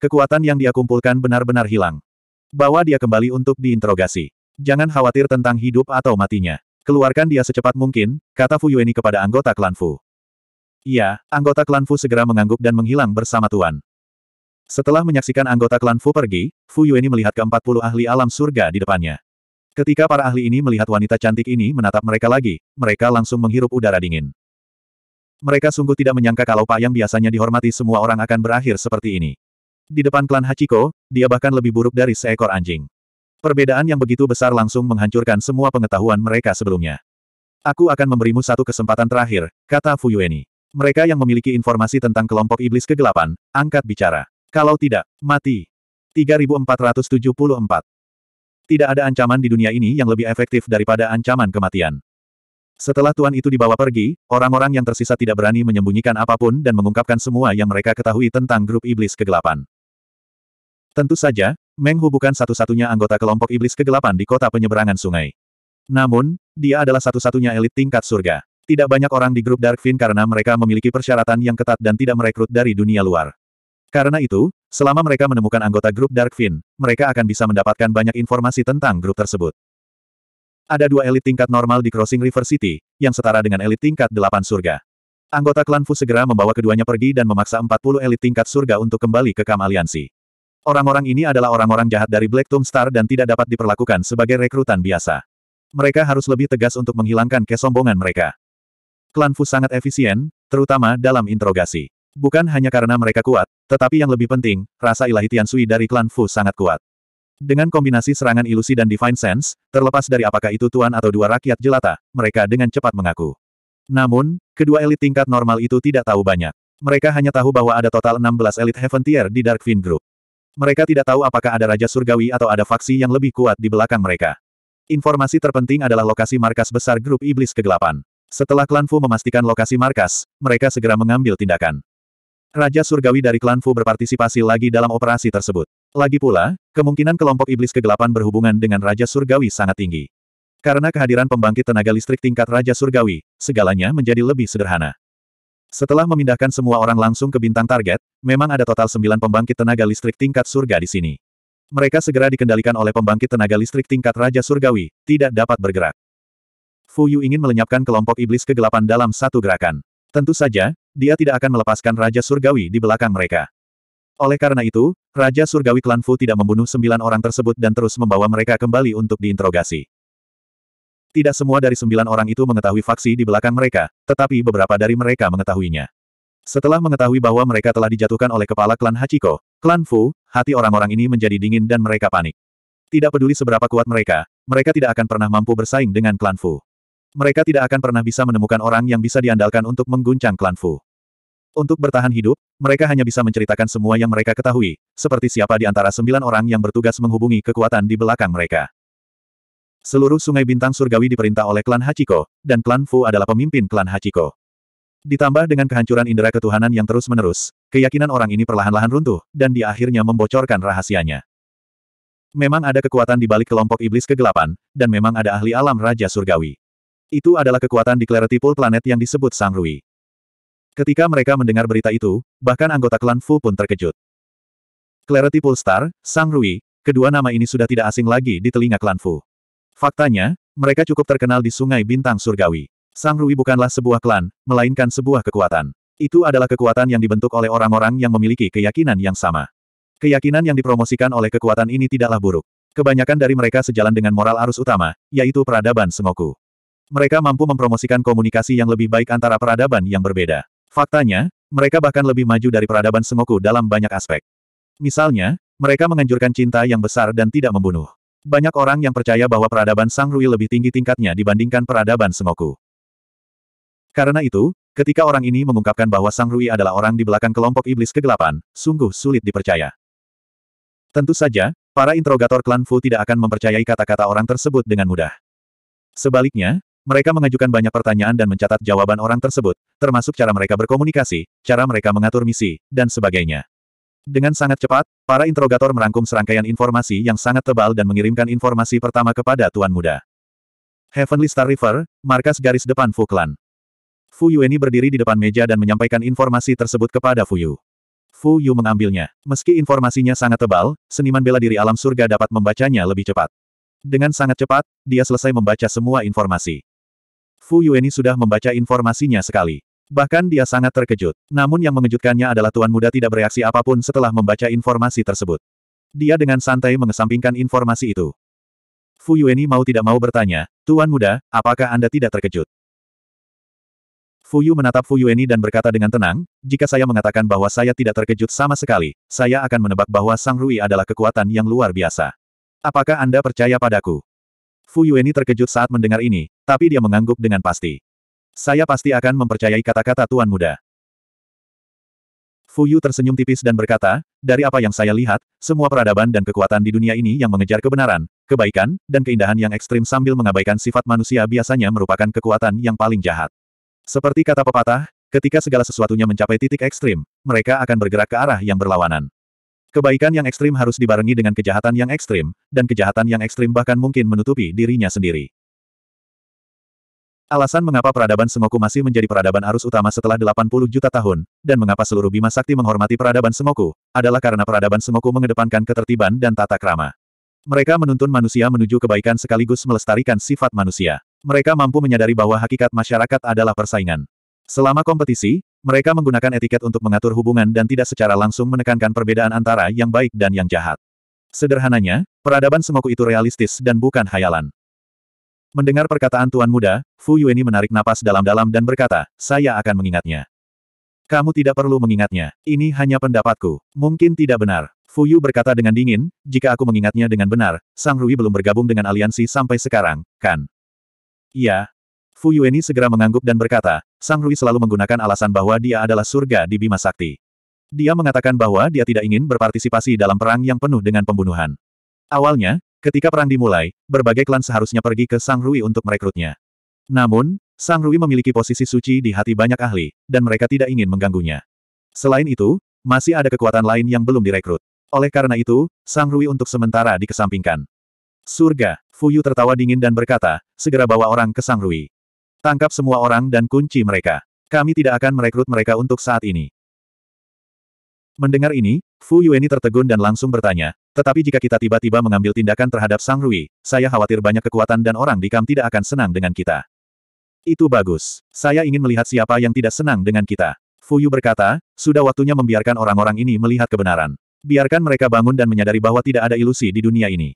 Kekuatan yang dia kumpulkan benar-benar hilang. Bawa dia kembali untuk diinterogasi. Jangan khawatir tentang hidup atau matinya. Keluarkan dia secepat mungkin, kata Fu Yueni kepada anggota klan Fu. Iya, anggota klan Fu segera mengangguk dan menghilang bersama Tuan. Setelah menyaksikan anggota klan Fu pergi, Fu Yueni melihat ke-40 ahli alam surga di depannya. Ketika para ahli ini melihat wanita cantik ini menatap mereka lagi, mereka langsung menghirup udara dingin. Mereka sungguh tidak menyangka kalau Pak yang biasanya dihormati semua orang akan berakhir seperti ini. Di depan klan Hachiko, dia bahkan lebih buruk dari seekor anjing. Perbedaan yang begitu besar langsung menghancurkan semua pengetahuan mereka sebelumnya. Aku akan memberimu satu kesempatan terakhir, kata Fu Yueni. Mereka yang memiliki informasi tentang kelompok iblis kegelapan, angkat bicara. Kalau tidak, mati. 3474. Tidak ada ancaman di dunia ini yang lebih efektif daripada ancaman kematian. Setelah Tuan itu dibawa pergi, orang-orang yang tersisa tidak berani menyembunyikan apapun dan mengungkapkan semua yang mereka ketahui tentang grup iblis kegelapan. Tentu saja, Meng Hu bukan satu-satunya anggota kelompok iblis kegelapan di kota penyeberangan sungai. Namun, dia adalah satu-satunya elit tingkat surga. Tidak banyak orang di grup Darkfin karena mereka memiliki persyaratan yang ketat dan tidak merekrut dari dunia luar. Karena itu, selama mereka menemukan anggota grup Darkfin, mereka akan bisa mendapatkan banyak informasi tentang grup tersebut. Ada dua elit tingkat normal di Crossing River City, yang setara dengan elit tingkat delapan surga. Anggota klan Fu segera membawa keduanya pergi dan memaksa 40 elit tingkat surga untuk kembali ke Kam Aliansi. Orang-orang ini adalah orang-orang jahat dari Black Tomb Star dan tidak dapat diperlakukan sebagai rekrutan biasa. Mereka harus lebih tegas untuk menghilangkan kesombongan mereka. Klan Fu sangat efisien, terutama dalam interogasi. Bukan hanya karena mereka kuat, tetapi yang lebih penting, rasa ilahi Tian Sui dari klan Fu sangat kuat. Dengan kombinasi serangan ilusi dan divine sense, terlepas dari apakah itu tuan atau dua rakyat jelata, mereka dengan cepat mengaku. Namun, kedua elit tingkat normal itu tidak tahu banyak. Mereka hanya tahu bahwa ada total 16 elit Heaven Tier di Dark Fin Group. Mereka tidak tahu apakah ada Raja Surgawi atau ada faksi yang lebih kuat di belakang mereka. Informasi terpenting adalah lokasi markas besar grup Iblis Kegelapan. Setelah klan Fu memastikan lokasi markas, mereka segera mengambil tindakan. Raja Surgawi dari klan Fu berpartisipasi lagi dalam operasi tersebut. Lagi pula, kemungkinan kelompok iblis kegelapan berhubungan dengan Raja Surgawi sangat tinggi. Karena kehadiran pembangkit tenaga listrik tingkat Raja Surgawi, segalanya menjadi lebih sederhana. Setelah memindahkan semua orang langsung ke bintang target, memang ada total sembilan pembangkit tenaga listrik tingkat surga di sini. Mereka segera dikendalikan oleh pembangkit tenaga listrik tingkat Raja Surgawi, tidak dapat bergerak. Fu Yu ingin melenyapkan kelompok iblis kegelapan dalam satu gerakan. Tentu saja, dia tidak akan melepaskan Raja Surgawi di belakang mereka. Oleh karena itu, Raja Surgawi klan Fu tidak membunuh sembilan orang tersebut dan terus membawa mereka kembali untuk diinterogasi. Tidak semua dari sembilan orang itu mengetahui faksi di belakang mereka, tetapi beberapa dari mereka mengetahuinya. Setelah mengetahui bahwa mereka telah dijatuhkan oleh kepala klan Hachiko, klan Fu, hati orang-orang ini menjadi dingin dan mereka panik. Tidak peduli seberapa kuat mereka, mereka tidak akan pernah mampu bersaing dengan klan Fu. Mereka tidak akan pernah bisa menemukan orang yang bisa diandalkan untuk mengguncang klan Fu. Untuk bertahan hidup, mereka hanya bisa menceritakan semua yang mereka ketahui, seperti siapa di antara sembilan orang yang bertugas menghubungi kekuatan di belakang mereka. Seluruh sungai bintang surgawi diperintah oleh klan Hachiko, dan klan Fu adalah pemimpin klan Hachiko. Ditambah dengan kehancuran indera ketuhanan yang terus-menerus, keyakinan orang ini perlahan-lahan runtuh, dan di akhirnya membocorkan rahasianya. Memang ada kekuatan di balik kelompok iblis kegelapan, dan memang ada ahli alam Raja Surgawi. Itu adalah kekuatan Clarity pool planet yang disebut Sang Rui. Ketika mereka mendengar berita itu, bahkan anggota klan Fu pun terkejut. Clarity Pool Star, Sang Rui, kedua nama ini sudah tidak asing lagi di telinga klan Fu. Faktanya, mereka cukup terkenal di Sungai Bintang Surgawi. Sang Rui bukanlah sebuah klan, melainkan sebuah kekuatan. Itu adalah kekuatan yang dibentuk oleh orang-orang yang memiliki keyakinan yang sama. Keyakinan yang dipromosikan oleh kekuatan ini tidaklah buruk. Kebanyakan dari mereka sejalan dengan moral arus utama, yaitu peradaban Sengoku. Mereka mampu mempromosikan komunikasi yang lebih baik antara peradaban yang berbeda. Faktanya, mereka bahkan lebih maju dari peradaban Sengoku dalam banyak aspek. Misalnya, mereka menganjurkan cinta yang besar dan tidak membunuh. Banyak orang yang percaya bahwa peradaban Sang Rui lebih tinggi tingkatnya dibandingkan peradaban Sengoku. Karena itu, ketika orang ini mengungkapkan bahwa Sang Rui adalah orang di belakang kelompok iblis kegelapan, sungguh sulit dipercaya. Tentu saja, para interogator klan Fu tidak akan mempercayai kata-kata orang tersebut dengan mudah. Sebaliknya, mereka mengajukan banyak pertanyaan dan mencatat jawaban orang tersebut, termasuk cara mereka berkomunikasi, cara mereka mengatur misi, dan sebagainya. Dengan sangat cepat, para interogator merangkum serangkaian informasi yang sangat tebal dan mengirimkan informasi pertama kepada Tuan Muda. Heavenly Star River, markas garis depan Fuklan. Fu Yueni berdiri di depan meja dan menyampaikan informasi tersebut kepada Fu Yu. Fu Yu mengambilnya. Meski informasinya sangat tebal, seniman bela diri alam surga dapat membacanya lebih cepat. Dengan sangat cepat, dia selesai membaca semua informasi. Fu Yueni sudah membaca informasinya sekali. Bahkan dia sangat terkejut. Namun yang mengejutkannya adalah Tuan Muda tidak bereaksi apapun setelah membaca informasi tersebut. Dia dengan santai mengesampingkan informasi itu. Fu Yueni mau tidak mau bertanya, Tuan Muda, apakah Anda tidak terkejut? Fu Yu menatap Fu Yueni dan berkata dengan tenang, jika saya mengatakan bahwa saya tidak terkejut sama sekali, saya akan menebak bahwa Sang Rui adalah kekuatan yang luar biasa. Apakah Anda percaya padaku? Fu Yueni terkejut saat mendengar ini, tapi dia mengangguk dengan pasti. Saya pasti akan mempercayai kata-kata Tuan Muda. Fu Fuyu tersenyum tipis dan berkata, dari apa yang saya lihat, semua peradaban dan kekuatan di dunia ini yang mengejar kebenaran, kebaikan, dan keindahan yang ekstrim sambil mengabaikan sifat manusia biasanya merupakan kekuatan yang paling jahat. Seperti kata pepatah, ketika segala sesuatunya mencapai titik ekstrim, mereka akan bergerak ke arah yang berlawanan. Kebaikan yang ekstrim harus dibarengi dengan kejahatan yang ekstrim, dan kejahatan yang ekstrim bahkan mungkin menutupi dirinya sendiri. Alasan mengapa peradaban semoku masih menjadi peradaban arus utama setelah 80 juta tahun, dan mengapa seluruh Bima Sakti menghormati peradaban semoku, adalah karena peradaban semoku mengedepankan ketertiban dan tata krama. Mereka menuntun manusia menuju kebaikan sekaligus melestarikan sifat manusia. Mereka mampu menyadari bahwa hakikat masyarakat adalah persaingan. Selama kompetisi, mereka menggunakan etiket untuk mengatur hubungan dan tidak secara langsung menekankan perbedaan antara yang baik dan yang jahat. Sederhananya, peradaban semoku itu realistis dan bukan hayalan. Mendengar perkataan Tuan Muda, Fu Yueni menarik napas dalam-dalam dan berkata, saya akan mengingatnya. Kamu tidak perlu mengingatnya, ini hanya pendapatku, mungkin tidak benar. Fu Yu berkata dengan dingin, jika aku mengingatnya dengan benar, Sang Rui belum bergabung dengan aliansi sampai sekarang, kan? Iya, Fu Yueni segera mengangguk dan berkata, Sang Rui selalu menggunakan alasan bahwa dia adalah surga di Bima Sakti. Dia mengatakan bahwa dia tidak ingin berpartisipasi dalam perang yang penuh dengan pembunuhan. Awalnya, ketika perang dimulai, berbagai klan seharusnya pergi ke Sang Rui untuk merekrutnya. Namun, Sang Rui memiliki posisi suci di hati banyak ahli, dan mereka tidak ingin mengganggunya. Selain itu, masih ada kekuatan lain yang belum direkrut. Oleh karena itu, Sang Rui untuk sementara dikesampingkan. Surga, Fuyu tertawa dingin dan berkata, segera bawa orang ke Sang Rui. Tangkap semua orang dan kunci mereka. Kami tidak akan merekrut mereka untuk saat ini. Mendengar ini, Fu Yueni tertegun dan langsung bertanya, tetapi jika kita tiba-tiba mengambil tindakan terhadap Sang Rui, saya khawatir banyak kekuatan dan orang di kam tidak akan senang dengan kita. Itu bagus. Saya ingin melihat siapa yang tidak senang dengan kita. Fu Yu berkata, sudah waktunya membiarkan orang-orang ini melihat kebenaran. Biarkan mereka bangun dan menyadari bahwa tidak ada ilusi di dunia ini.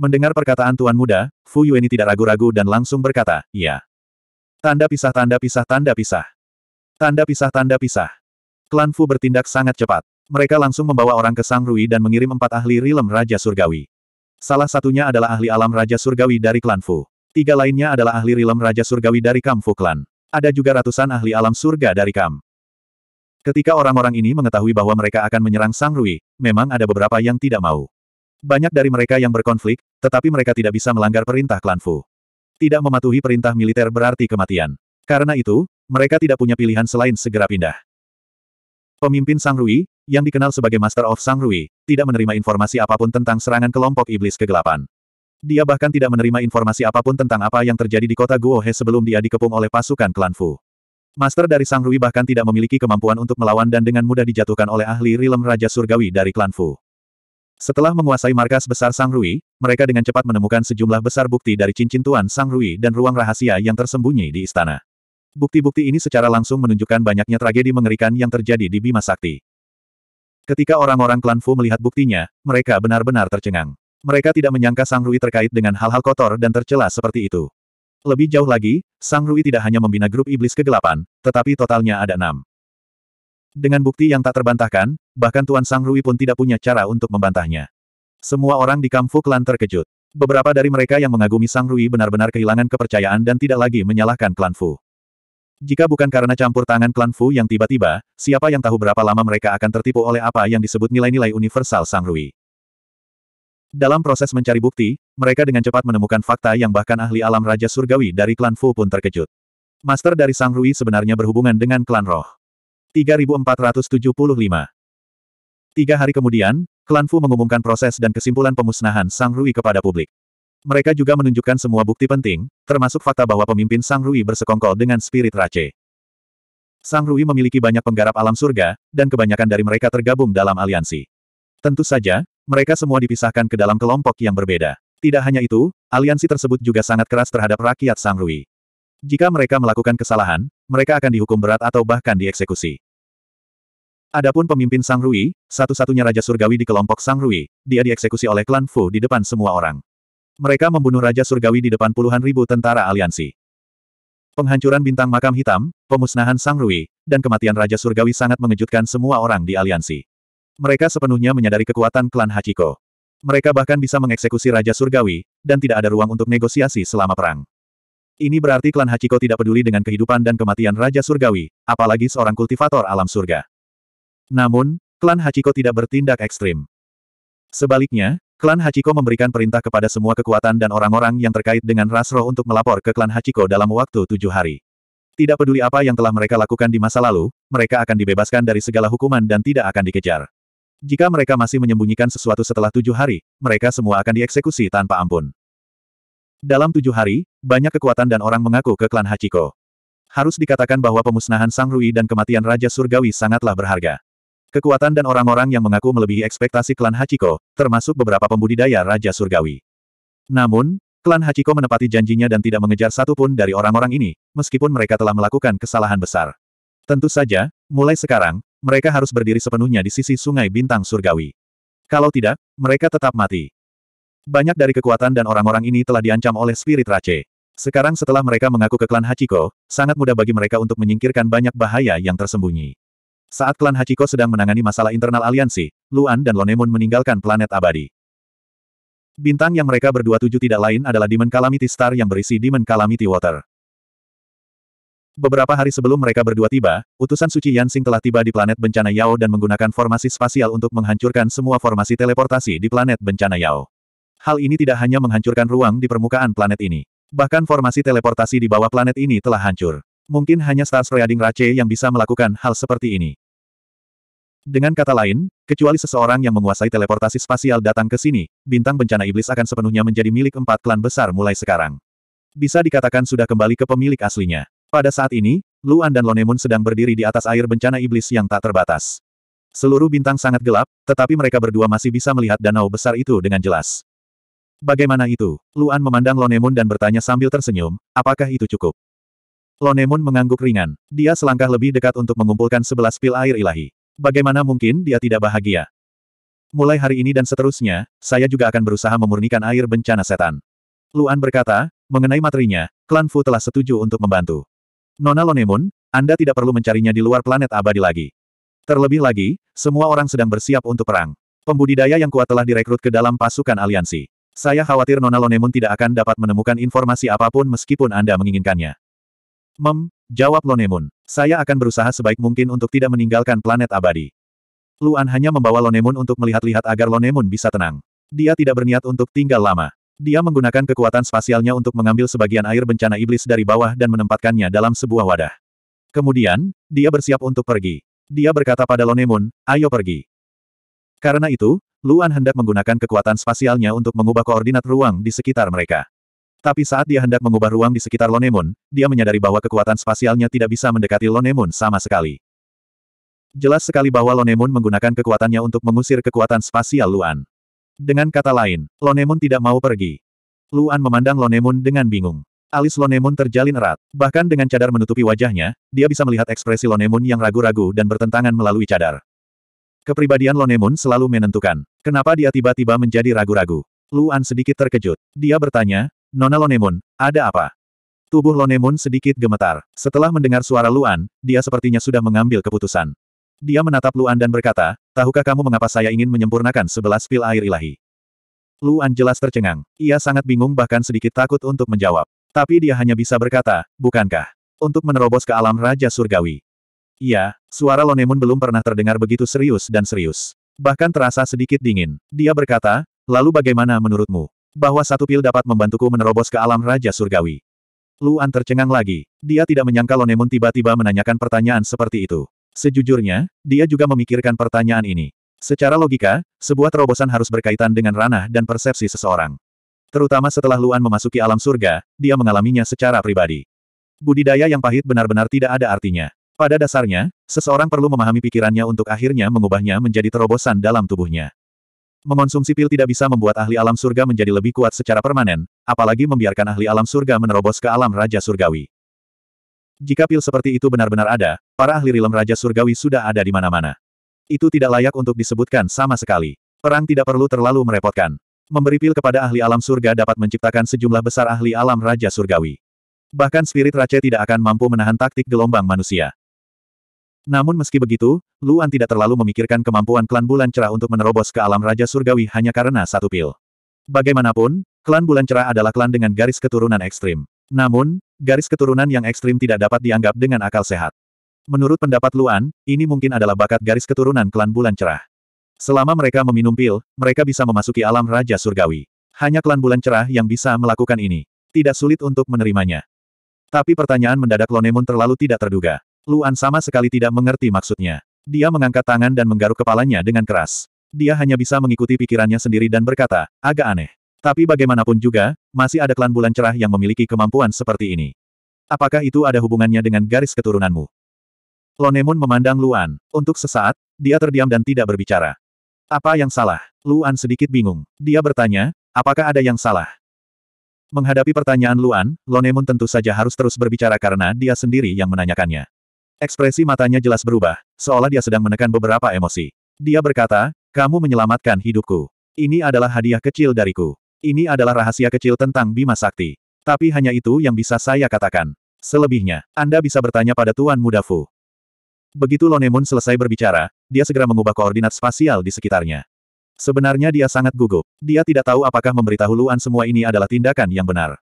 Mendengar perkataan Tuan Muda, Fu Yueni tidak ragu-ragu dan langsung berkata, "Ya." Tanda pisah tanda pisah tanda pisah. Tanda pisah tanda pisah. Klan Fu bertindak sangat cepat. Mereka langsung membawa orang ke Sang Rui dan mengirim empat ahli rilem Raja Surgawi. Salah satunya adalah ahli alam Raja Surgawi dari klan Fu. Tiga lainnya adalah ahli rilem Raja Surgawi dari Kam Fu Klan. Ada juga ratusan ahli alam surga dari Kam. Ketika orang-orang ini mengetahui bahwa mereka akan menyerang Sang Rui, memang ada beberapa yang tidak mau. Banyak dari mereka yang berkonflik, tetapi mereka tidak bisa melanggar perintah klan Fu. Tidak mematuhi perintah militer berarti kematian. Karena itu, mereka tidak punya pilihan selain segera pindah. Pemimpin Sang Rui, yang dikenal sebagai Master of Sang Rui, tidak menerima informasi apapun tentang serangan kelompok iblis kegelapan. Dia bahkan tidak menerima informasi apapun tentang apa yang terjadi di kota Guohe sebelum dia dikepung oleh pasukan klan Fu. Master dari Sang Rui bahkan tidak memiliki kemampuan untuk melawan dan dengan mudah dijatuhkan oleh ahli rilem Raja Surgawi dari klan Fu. Setelah menguasai markas besar Sang Rui, mereka dengan cepat menemukan sejumlah besar bukti dari cincin Tuan Sang Rui dan ruang rahasia yang tersembunyi di istana. Bukti-bukti ini secara langsung menunjukkan banyaknya tragedi mengerikan yang terjadi di Bima Sakti. Ketika orang-orang klan Fu melihat buktinya, mereka benar-benar tercengang. Mereka tidak menyangka Sang Rui terkait dengan hal-hal kotor dan tercela seperti itu. Lebih jauh lagi, Sang Rui tidak hanya membina grup iblis kegelapan, tetapi totalnya ada enam. Dengan bukti yang tak terbantahkan, bahkan Tuan Sang Rui pun tidak punya cara untuk membantahnya. Semua orang di Kamfu Klan terkejut. Beberapa dari mereka yang mengagumi Sang Rui benar-benar kehilangan kepercayaan dan tidak lagi menyalahkan Klan Fu. Jika bukan karena campur tangan Klan Fu yang tiba-tiba, siapa yang tahu berapa lama mereka akan tertipu oleh apa yang disebut nilai-nilai universal Sang Rui. Dalam proses mencari bukti, mereka dengan cepat menemukan fakta yang bahkan ahli alam Raja Surgawi dari Klan Fu pun terkejut. Master dari Sang Rui sebenarnya berhubungan dengan Klan Roh. 3475. Tiga hari kemudian, Klan Fu mengumumkan proses dan kesimpulan pemusnahan Sang Rui kepada publik. Mereka juga menunjukkan semua bukti penting, termasuk fakta bahwa pemimpin Sang Rui bersekongkol dengan spirit race. Sang Rui memiliki banyak penggarap alam surga, dan kebanyakan dari mereka tergabung dalam aliansi. Tentu saja, mereka semua dipisahkan ke dalam kelompok yang berbeda. Tidak hanya itu, aliansi tersebut juga sangat keras terhadap rakyat Sang Rui. Jika mereka melakukan kesalahan, mereka akan dihukum berat atau bahkan dieksekusi. Adapun pemimpin Sang Rui, satu-satunya Raja Surgawi di kelompok Sang Rui, dia dieksekusi oleh klan Fu di depan semua orang. Mereka membunuh Raja Surgawi di depan puluhan ribu tentara aliansi. Penghancuran bintang makam hitam, pemusnahan Sang Rui, dan kematian Raja Surgawi sangat mengejutkan semua orang di aliansi. Mereka sepenuhnya menyadari kekuatan klan Hachiko. Mereka bahkan bisa mengeksekusi Raja Surgawi, dan tidak ada ruang untuk negosiasi selama perang. Ini berarti klan Hachiko tidak peduli dengan kehidupan dan kematian Raja Surgawi, apalagi seorang kultivator alam surga. Namun, klan Hachiko tidak bertindak ekstrim. Sebaliknya, klan Hachiko memberikan perintah kepada semua kekuatan dan orang-orang yang terkait dengan ras untuk melapor ke klan Hachiko dalam waktu tujuh hari. Tidak peduli apa yang telah mereka lakukan di masa lalu, mereka akan dibebaskan dari segala hukuman dan tidak akan dikejar. Jika mereka masih menyembunyikan sesuatu setelah tujuh hari, mereka semua akan dieksekusi tanpa ampun. Dalam tujuh hari, banyak kekuatan dan orang mengaku ke klan Hachiko. Harus dikatakan bahwa pemusnahan Sang Rui dan kematian Raja Surgawi sangatlah berharga. Kekuatan dan orang-orang yang mengaku melebihi ekspektasi klan Hachiko, termasuk beberapa pembudidaya Raja Surgawi. Namun, klan Hachiko menepati janjinya dan tidak mengejar satupun dari orang-orang ini, meskipun mereka telah melakukan kesalahan besar. Tentu saja, mulai sekarang, mereka harus berdiri sepenuhnya di sisi sungai bintang surgawi. Kalau tidak, mereka tetap mati. Banyak dari kekuatan dan orang-orang ini telah diancam oleh spirit Rache. Sekarang setelah mereka mengaku ke klan Hachiko, sangat mudah bagi mereka untuk menyingkirkan banyak bahaya yang tersembunyi. Saat klan Hachiko sedang menangani masalah internal aliansi, Luan dan Lonemon meninggalkan planet abadi. Bintang yang mereka berdua tuju tidak lain adalah Demon Calamity Star yang berisi Demon Calamity Water. Beberapa hari sebelum mereka berdua tiba, utusan suci Yansing telah tiba di planet bencana Yao dan menggunakan formasi spasial untuk menghancurkan semua formasi teleportasi di planet bencana Yao. Hal ini tidak hanya menghancurkan ruang di permukaan planet ini. Bahkan formasi teleportasi di bawah planet ini telah hancur. Mungkin hanya Stars Shredding Rache yang bisa melakukan hal seperti ini. Dengan kata lain, kecuali seseorang yang menguasai teleportasi spasial datang ke sini, bintang bencana iblis akan sepenuhnya menjadi milik empat klan besar mulai sekarang. Bisa dikatakan sudah kembali ke pemilik aslinya. Pada saat ini, Luan dan Lonemun sedang berdiri di atas air bencana iblis yang tak terbatas. Seluruh bintang sangat gelap, tetapi mereka berdua masih bisa melihat danau besar itu dengan jelas. Bagaimana itu? Luan memandang Lonemun dan bertanya sambil tersenyum, apakah itu cukup? Lonemun mengangguk ringan. Dia selangkah lebih dekat untuk mengumpulkan sebelas pil air ilahi. Bagaimana mungkin dia tidak bahagia? Mulai hari ini dan seterusnya, saya juga akan berusaha memurnikan air bencana setan. Luan berkata, mengenai materinya, klan Fu telah setuju untuk membantu. Nona Lonemun, Anda tidak perlu mencarinya di luar planet abadi lagi. Terlebih lagi, semua orang sedang bersiap untuk perang. Pembudidaya yang kuat telah direkrut ke dalam pasukan aliansi. Saya khawatir Nona Lonemun tidak akan dapat menemukan informasi apapun meskipun Anda menginginkannya. Mem, jawab Lonemun. Saya akan berusaha sebaik mungkin untuk tidak meninggalkan planet abadi. Luan hanya membawa Lonemun untuk melihat-lihat agar Lonemun bisa tenang. Dia tidak berniat untuk tinggal lama. Dia menggunakan kekuatan spasialnya untuk mengambil sebagian air bencana iblis dari bawah dan menempatkannya dalam sebuah wadah. Kemudian, dia bersiap untuk pergi. Dia berkata pada Lonemun, ayo pergi. Karena itu, Luan hendak menggunakan kekuatan spasialnya untuk mengubah koordinat ruang di sekitar mereka. Tapi saat dia hendak mengubah ruang di sekitar Lonemun, dia menyadari bahwa kekuatan spasialnya tidak bisa mendekati Lonemun sama sekali. Jelas sekali bahwa Lonemun menggunakan kekuatannya untuk mengusir kekuatan spasial Luan. Dengan kata lain, Lonemun tidak mau pergi. Luan memandang Lonemun dengan bingung. Alis Lonemun terjalin erat. Bahkan dengan cadar menutupi wajahnya, dia bisa melihat ekspresi Lonemun yang ragu-ragu dan bertentangan melalui cadar. Kepribadian Lonemun selalu menentukan. Kenapa dia tiba-tiba menjadi ragu-ragu? Luan sedikit terkejut. Dia bertanya, Nona Lonemun, ada apa? Tubuh Lonemun sedikit gemetar. Setelah mendengar suara Luan, dia sepertinya sudah mengambil keputusan. Dia menatap Luan dan berkata, tahukah kamu mengapa saya ingin menyempurnakan sebelas pil air ilahi? Luan jelas tercengang. Ia sangat bingung bahkan sedikit takut untuk menjawab. Tapi dia hanya bisa berkata, bukankah? Untuk menerobos ke alam Raja Surgawi. Iya, suara Lonemun belum pernah terdengar begitu serius dan serius. Bahkan terasa sedikit dingin. Dia berkata, lalu bagaimana menurutmu? Bahwa satu pil dapat membantuku menerobos ke alam Raja Surgawi. Luan tercengang lagi. Dia tidak menyangka Lonemon tiba-tiba menanyakan pertanyaan seperti itu. Sejujurnya, dia juga memikirkan pertanyaan ini. Secara logika, sebuah terobosan harus berkaitan dengan ranah dan persepsi seseorang. Terutama setelah Luan memasuki alam surga, dia mengalaminya secara pribadi. Budidaya yang pahit benar-benar tidak ada artinya. Pada dasarnya, seseorang perlu memahami pikirannya untuk akhirnya mengubahnya menjadi terobosan dalam tubuhnya. Mengonsumsi pil tidak bisa membuat ahli alam surga menjadi lebih kuat secara permanen, apalagi membiarkan ahli alam surga menerobos ke alam Raja Surgawi. Jika pil seperti itu benar-benar ada, para ahli rilem Raja Surgawi sudah ada di mana-mana. Itu tidak layak untuk disebutkan sama sekali. Perang tidak perlu terlalu merepotkan. Memberi pil kepada ahli alam surga dapat menciptakan sejumlah besar ahli alam Raja Surgawi. Bahkan spirit Raja tidak akan mampu menahan taktik gelombang manusia. Namun meski begitu, Luan tidak terlalu memikirkan kemampuan klan bulan cerah untuk menerobos ke alam Raja Surgawi hanya karena satu pil. Bagaimanapun, klan bulan cerah adalah klan dengan garis keturunan ekstrim. Namun, garis keturunan yang ekstrim tidak dapat dianggap dengan akal sehat. Menurut pendapat Luan, ini mungkin adalah bakat garis keturunan klan bulan cerah. Selama mereka meminum pil, mereka bisa memasuki alam Raja Surgawi. Hanya klan bulan cerah yang bisa melakukan ini. Tidak sulit untuk menerimanya. Tapi pertanyaan mendadak Lonemun terlalu tidak terduga. Luan sama sekali tidak mengerti maksudnya. Dia mengangkat tangan dan menggaruk kepalanya dengan keras. Dia hanya bisa mengikuti pikirannya sendiri dan berkata, agak aneh. Tapi bagaimanapun juga, masih ada klan bulan cerah yang memiliki kemampuan seperti ini. Apakah itu ada hubungannya dengan garis keturunanmu? Lonemun memandang Luan. Untuk sesaat, dia terdiam dan tidak berbicara. Apa yang salah? Luan sedikit bingung. Dia bertanya, apakah ada yang salah? Menghadapi pertanyaan Luan, Lonemun tentu saja harus terus berbicara karena dia sendiri yang menanyakannya. Ekspresi matanya jelas berubah, seolah dia sedang menekan beberapa emosi. Dia berkata, kamu menyelamatkan hidupku. Ini adalah hadiah kecil dariku. Ini adalah rahasia kecil tentang Bima Sakti. Tapi hanya itu yang bisa saya katakan. Selebihnya, Anda bisa bertanya pada Tuan Muda Fu. Begitu Lonemun selesai berbicara, dia segera mengubah koordinat spasial di sekitarnya. Sebenarnya dia sangat gugup. Dia tidak tahu apakah memberitahu Luan semua ini adalah tindakan yang benar.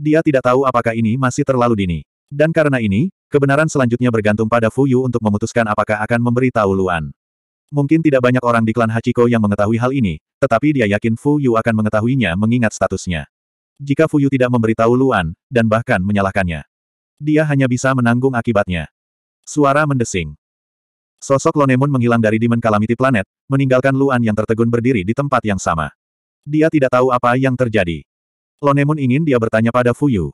Dia tidak tahu apakah ini masih terlalu dini. Dan karena ini, Kebenaran selanjutnya bergantung pada Fuyu untuk memutuskan apakah akan memberi tahu Luan. Mungkin tidak banyak orang di klan Hachiko yang mengetahui hal ini, tetapi dia yakin Fuyu akan mengetahuinya mengingat statusnya. Jika Fuyu tidak memberitahu Luan, dan bahkan menyalahkannya, dia hanya bisa menanggung akibatnya. Suara mendesing. Sosok Lonemun menghilang dari Dimen Calamity Planet, meninggalkan Luan yang tertegun berdiri di tempat yang sama. Dia tidak tahu apa yang terjadi. Lonemun ingin dia bertanya pada Fuyu.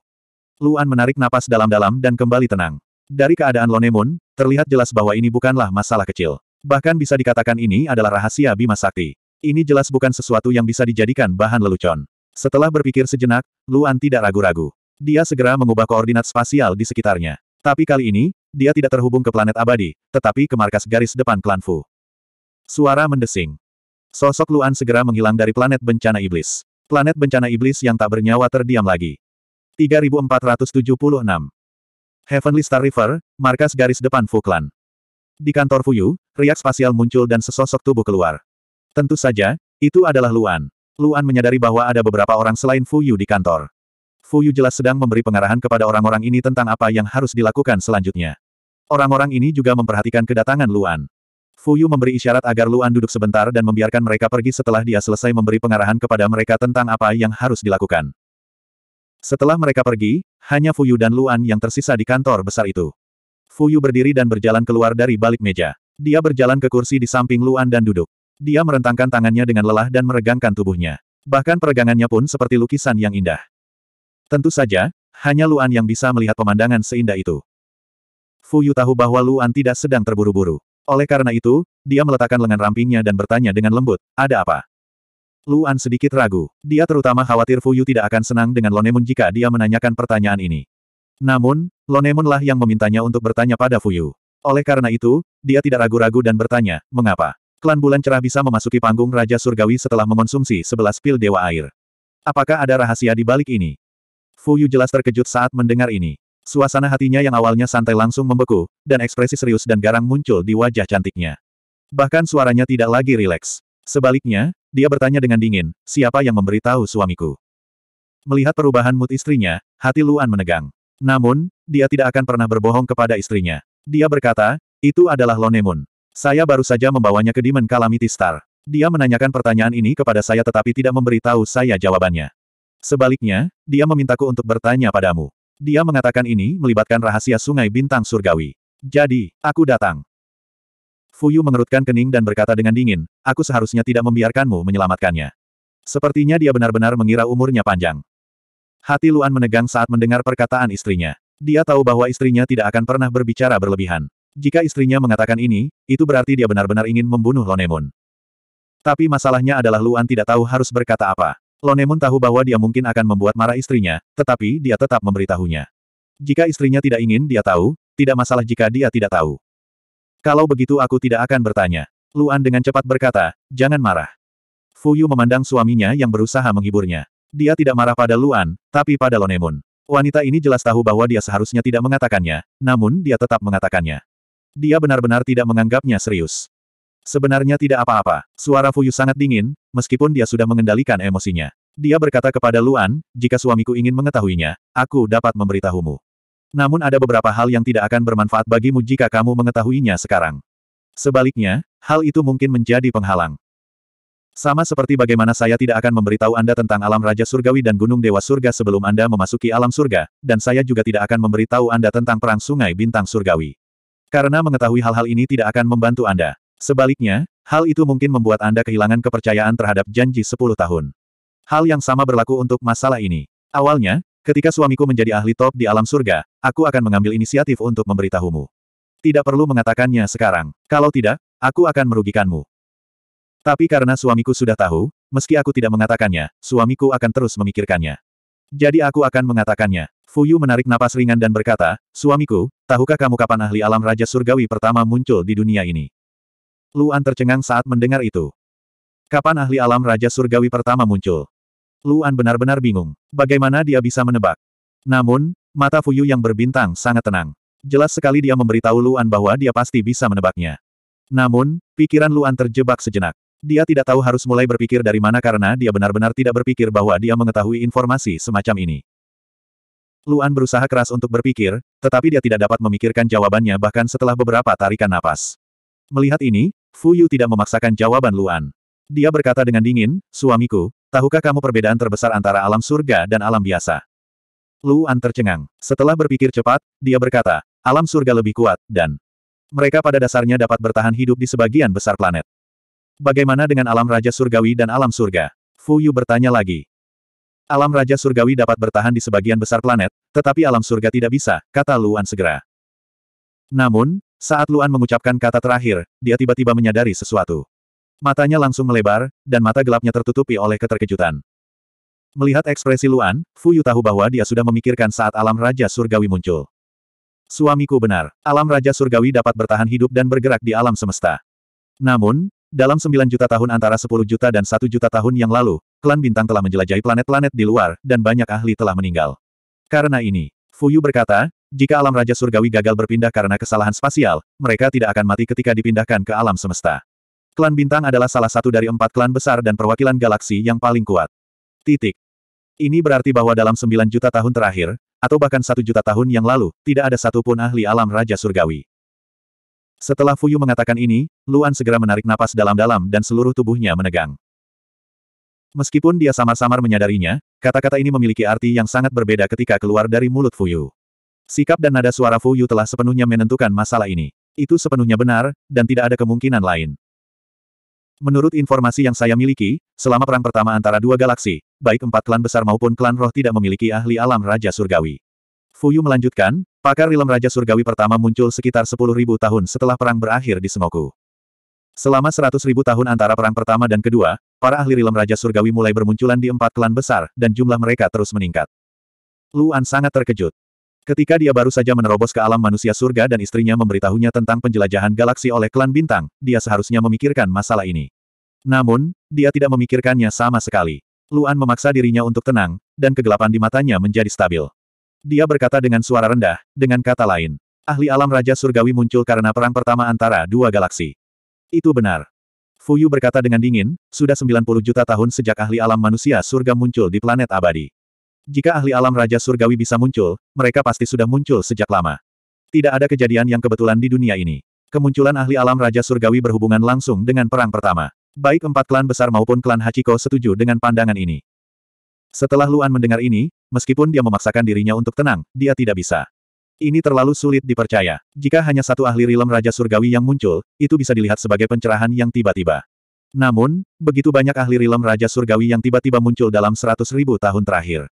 Luan menarik napas dalam-dalam dan kembali tenang. Dari keadaan Lonemon, terlihat jelas bahwa ini bukanlah masalah kecil. Bahkan bisa dikatakan ini adalah rahasia Bima Sakti. Ini jelas bukan sesuatu yang bisa dijadikan bahan lelucon. Setelah berpikir sejenak, Luan tidak ragu-ragu. Dia segera mengubah koordinat spasial di sekitarnya. Tapi kali ini, dia tidak terhubung ke planet abadi, tetapi ke markas garis depan klan Fu. Suara mendesing. Sosok Luan segera menghilang dari planet bencana iblis. Planet bencana iblis yang tak bernyawa terdiam lagi. 3476 Heavenly Star River, markas garis depan Fuklan. Di kantor Fuyu, riak spasial muncul dan sesosok tubuh keluar. Tentu saja, itu adalah Luan. Luan menyadari bahwa ada beberapa orang selain Fuyu di kantor. Fuyu jelas sedang memberi pengarahan kepada orang-orang ini tentang apa yang harus dilakukan selanjutnya. Orang-orang ini juga memperhatikan kedatangan Luan. Fuyu memberi isyarat agar Luan duduk sebentar dan membiarkan mereka pergi setelah dia selesai memberi pengarahan kepada mereka tentang apa yang harus dilakukan. Setelah mereka pergi, hanya Fuyu dan Luan yang tersisa di kantor besar itu. Fuyu berdiri dan berjalan keluar dari balik meja. Dia berjalan ke kursi di samping Luan dan duduk. Dia merentangkan tangannya dengan lelah dan meregangkan tubuhnya. Bahkan peregangannya pun seperti lukisan yang indah. Tentu saja, hanya Luan yang bisa melihat pemandangan seindah itu. Fuyu tahu bahwa Luan tidak sedang terburu-buru. Oleh karena itu, dia meletakkan lengan rampingnya dan bertanya dengan lembut, ada apa? Luan sedikit ragu. Dia terutama khawatir Fuyu tidak akan senang dengan Lonemun jika dia menanyakan pertanyaan ini. Namun, Lonemun lah yang memintanya untuk bertanya pada Fuyu. Oleh karena itu, dia tidak ragu-ragu dan bertanya, mengapa? Klan Bulan Cerah bisa memasuki panggung Raja Surgawi setelah mengonsumsi sebelas pil Dewa Air. Apakah ada rahasia di balik ini? Fuyu jelas terkejut saat mendengar ini. Suasana hatinya yang awalnya santai langsung membeku, dan ekspresi serius dan garang muncul di wajah cantiknya. Bahkan suaranya tidak lagi rileks. Sebaliknya, dia bertanya dengan dingin, siapa yang memberitahu suamiku? Melihat perubahan mood istrinya, hati Luan menegang. Namun, dia tidak akan pernah berbohong kepada istrinya. Dia berkata, itu adalah Lonemun. Saya baru saja membawanya ke Demon Calamity Star. Dia menanyakan pertanyaan ini kepada saya tetapi tidak memberitahu saya jawabannya. Sebaliknya, dia memintaku untuk bertanya padamu. Dia mengatakan ini melibatkan rahasia sungai bintang surgawi. Jadi, aku datang. Fuyu mengerutkan kening dan berkata dengan dingin, aku seharusnya tidak membiarkanmu menyelamatkannya. Sepertinya dia benar-benar mengira umurnya panjang. Hati Luan menegang saat mendengar perkataan istrinya. Dia tahu bahwa istrinya tidak akan pernah berbicara berlebihan. Jika istrinya mengatakan ini, itu berarti dia benar-benar ingin membunuh Lonemun. Tapi masalahnya adalah Luan tidak tahu harus berkata apa. Lonemun tahu bahwa dia mungkin akan membuat marah istrinya, tetapi dia tetap memberitahunya. Jika istrinya tidak ingin dia tahu, tidak masalah jika dia tidak tahu. Kalau begitu aku tidak akan bertanya. Luan dengan cepat berkata, jangan marah. Fu Yu memandang suaminya yang berusaha menghiburnya. Dia tidak marah pada Luan, tapi pada Lonemun. Wanita ini jelas tahu bahwa dia seharusnya tidak mengatakannya, namun dia tetap mengatakannya. Dia benar-benar tidak menganggapnya serius. Sebenarnya tidak apa-apa. Suara Fuyu sangat dingin, meskipun dia sudah mengendalikan emosinya. Dia berkata kepada Luan, jika suamiku ingin mengetahuinya, aku dapat memberitahumu. Namun ada beberapa hal yang tidak akan bermanfaat bagimu jika kamu mengetahuinya sekarang. Sebaliknya, hal itu mungkin menjadi penghalang. Sama seperti bagaimana saya tidak akan memberitahu Anda tentang alam Raja Surgawi dan Gunung Dewa Surga sebelum Anda memasuki alam surga, dan saya juga tidak akan memberitahu Anda tentang Perang Sungai Bintang Surgawi. Karena mengetahui hal-hal ini tidak akan membantu Anda. Sebaliknya, hal itu mungkin membuat Anda kehilangan kepercayaan terhadap janji 10 tahun. Hal yang sama berlaku untuk masalah ini. Awalnya, Ketika suamiku menjadi ahli top di alam surga, aku akan mengambil inisiatif untuk memberitahumu. Tidak perlu mengatakannya sekarang. Kalau tidak, aku akan merugikanmu. Tapi karena suamiku sudah tahu, meski aku tidak mengatakannya, suamiku akan terus memikirkannya. Jadi aku akan mengatakannya. Fuyu menarik napas ringan dan berkata, Suamiku, tahukah kamu kapan ahli alam Raja Surgawi pertama muncul di dunia ini? Luan tercengang saat mendengar itu. Kapan ahli alam Raja Surgawi pertama muncul? Luan benar-benar bingung. Bagaimana dia bisa menebak? Namun, mata Fuyu yang berbintang sangat tenang. Jelas sekali dia memberitahu Luan bahwa dia pasti bisa menebaknya. Namun, pikiran Luan terjebak sejenak. Dia tidak tahu harus mulai berpikir dari mana karena dia benar-benar tidak berpikir bahwa dia mengetahui informasi semacam ini. Luan berusaha keras untuk berpikir, tetapi dia tidak dapat memikirkan jawabannya bahkan setelah beberapa tarikan napas. Melihat ini, Fuyu tidak memaksakan jawaban Luan. Dia berkata dengan dingin, suamiku, Tahukah kamu perbedaan terbesar antara alam surga dan alam biasa? Luan tercengang. Setelah berpikir cepat, dia berkata, alam surga lebih kuat, dan mereka pada dasarnya dapat bertahan hidup di sebagian besar planet. Bagaimana dengan alam raja surgawi dan alam surga? Fu Yu bertanya lagi. Alam raja surgawi dapat bertahan di sebagian besar planet, tetapi alam surga tidak bisa, kata Luan segera. Namun, saat Luan mengucapkan kata terakhir, dia tiba-tiba menyadari sesuatu. Matanya langsung melebar, dan mata gelapnya tertutupi oleh keterkejutan. Melihat ekspresi Luan, Fu Yu tahu bahwa dia sudah memikirkan saat alam Raja Surgawi muncul. Suamiku benar, alam Raja Surgawi dapat bertahan hidup dan bergerak di alam semesta. Namun, dalam 9 juta tahun antara 10 juta dan 1 juta tahun yang lalu, klan bintang telah menjelajahi planet-planet di luar, dan banyak ahli telah meninggal. Karena ini, Fu Yu berkata, jika alam Raja Surgawi gagal berpindah karena kesalahan spasial, mereka tidak akan mati ketika dipindahkan ke alam semesta. Klan Bintang adalah salah satu dari empat klan besar dan perwakilan galaksi yang paling kuat. Titik. Ini berarti bahwa dalam sembilan juta tahun terakhir, atau bahkan satu juta tahun yang lalu, tidak ada satupun ahli alam Raja Surgawi. Setelah Fuyu mengatakan ini, Luan segera menarik napas dalam-dalam dan seluruh tubuhnya menegang. Meskipun dia samar-samar menyadarinya, kata-kata ini memiliki arti yang sangat berbeda ketika keluar dari mulut Fuyu. Sikap dan nada suara Fuyu telah sepenuhnya menentukan masalah ini. Itu sepenuhnya benar, dan tidak ada kemungkinan lain. Menurut informasi yang saya miliki, selama perang pertama antara dua galaksi, baik empat klan besar maupun klan roh tidak memiliki ahli alam Raja Surgawi. Fuyu melanjutkan, pakar rilem Raja Surgawi pertama muncul sekitar 10.000 tahun setelah perang berakhir di Semoku. Selama 100.000 tahun antara perang pertama dan kedua, para ahli rilem Raja Surgawi mulai bermunculan di empat klan besar, dan jumlah mereka terus meningkat. Luan sangat terkejut. Ketika dia baru saja menerobos ke alam manusia surga dan istrinya memberitahunya tentang penjelajahan galaksi oleh klan bintang, dia seharusnya memikirkan masalah ini. Namun, dia tidak memikirkannya sama sekali. Luan memaksa dirinya untuk tenang, dan kegelapan di matanya menjadi stabil. Dia berkata dengan suara rendah, dengan kata lain. Ahli alam Raja Surgawi muncul karena perang pertama antara dua galaksi. Itu benar. Fuyu berkata dengan dingin, sudah 90 juta tahun sejak ahli alam manusia surga muncul di planet abadi. Jika ahli alam Raja Surgawi bisa muncul, mereka pasti sudah muncul sejak lama. Tidak ada kejadian yang kebetulan di dunia ini. Kemunculan ahli alam Raja Surgawi berhubungan langsung dengan perang pertama. Baik empat klan besar maupun klan Hachiko setuju dengan pandangan ini. Setelah Luan mendengar ini, meskipun dia memaksakan dirinya untuk tenang, dia tidak bisa. Ini terlalu sulit dipercaya. Jika hanya satu ahli rilem Raja Surgawi yang muncul, itu bisa dilihat sebagai pencerahan yang tiba-tiba. Namun, begitu banyak ahli rilem Raja Surgawi yang tiba-tiba muncul dalam seratus ribu tahun terakhir.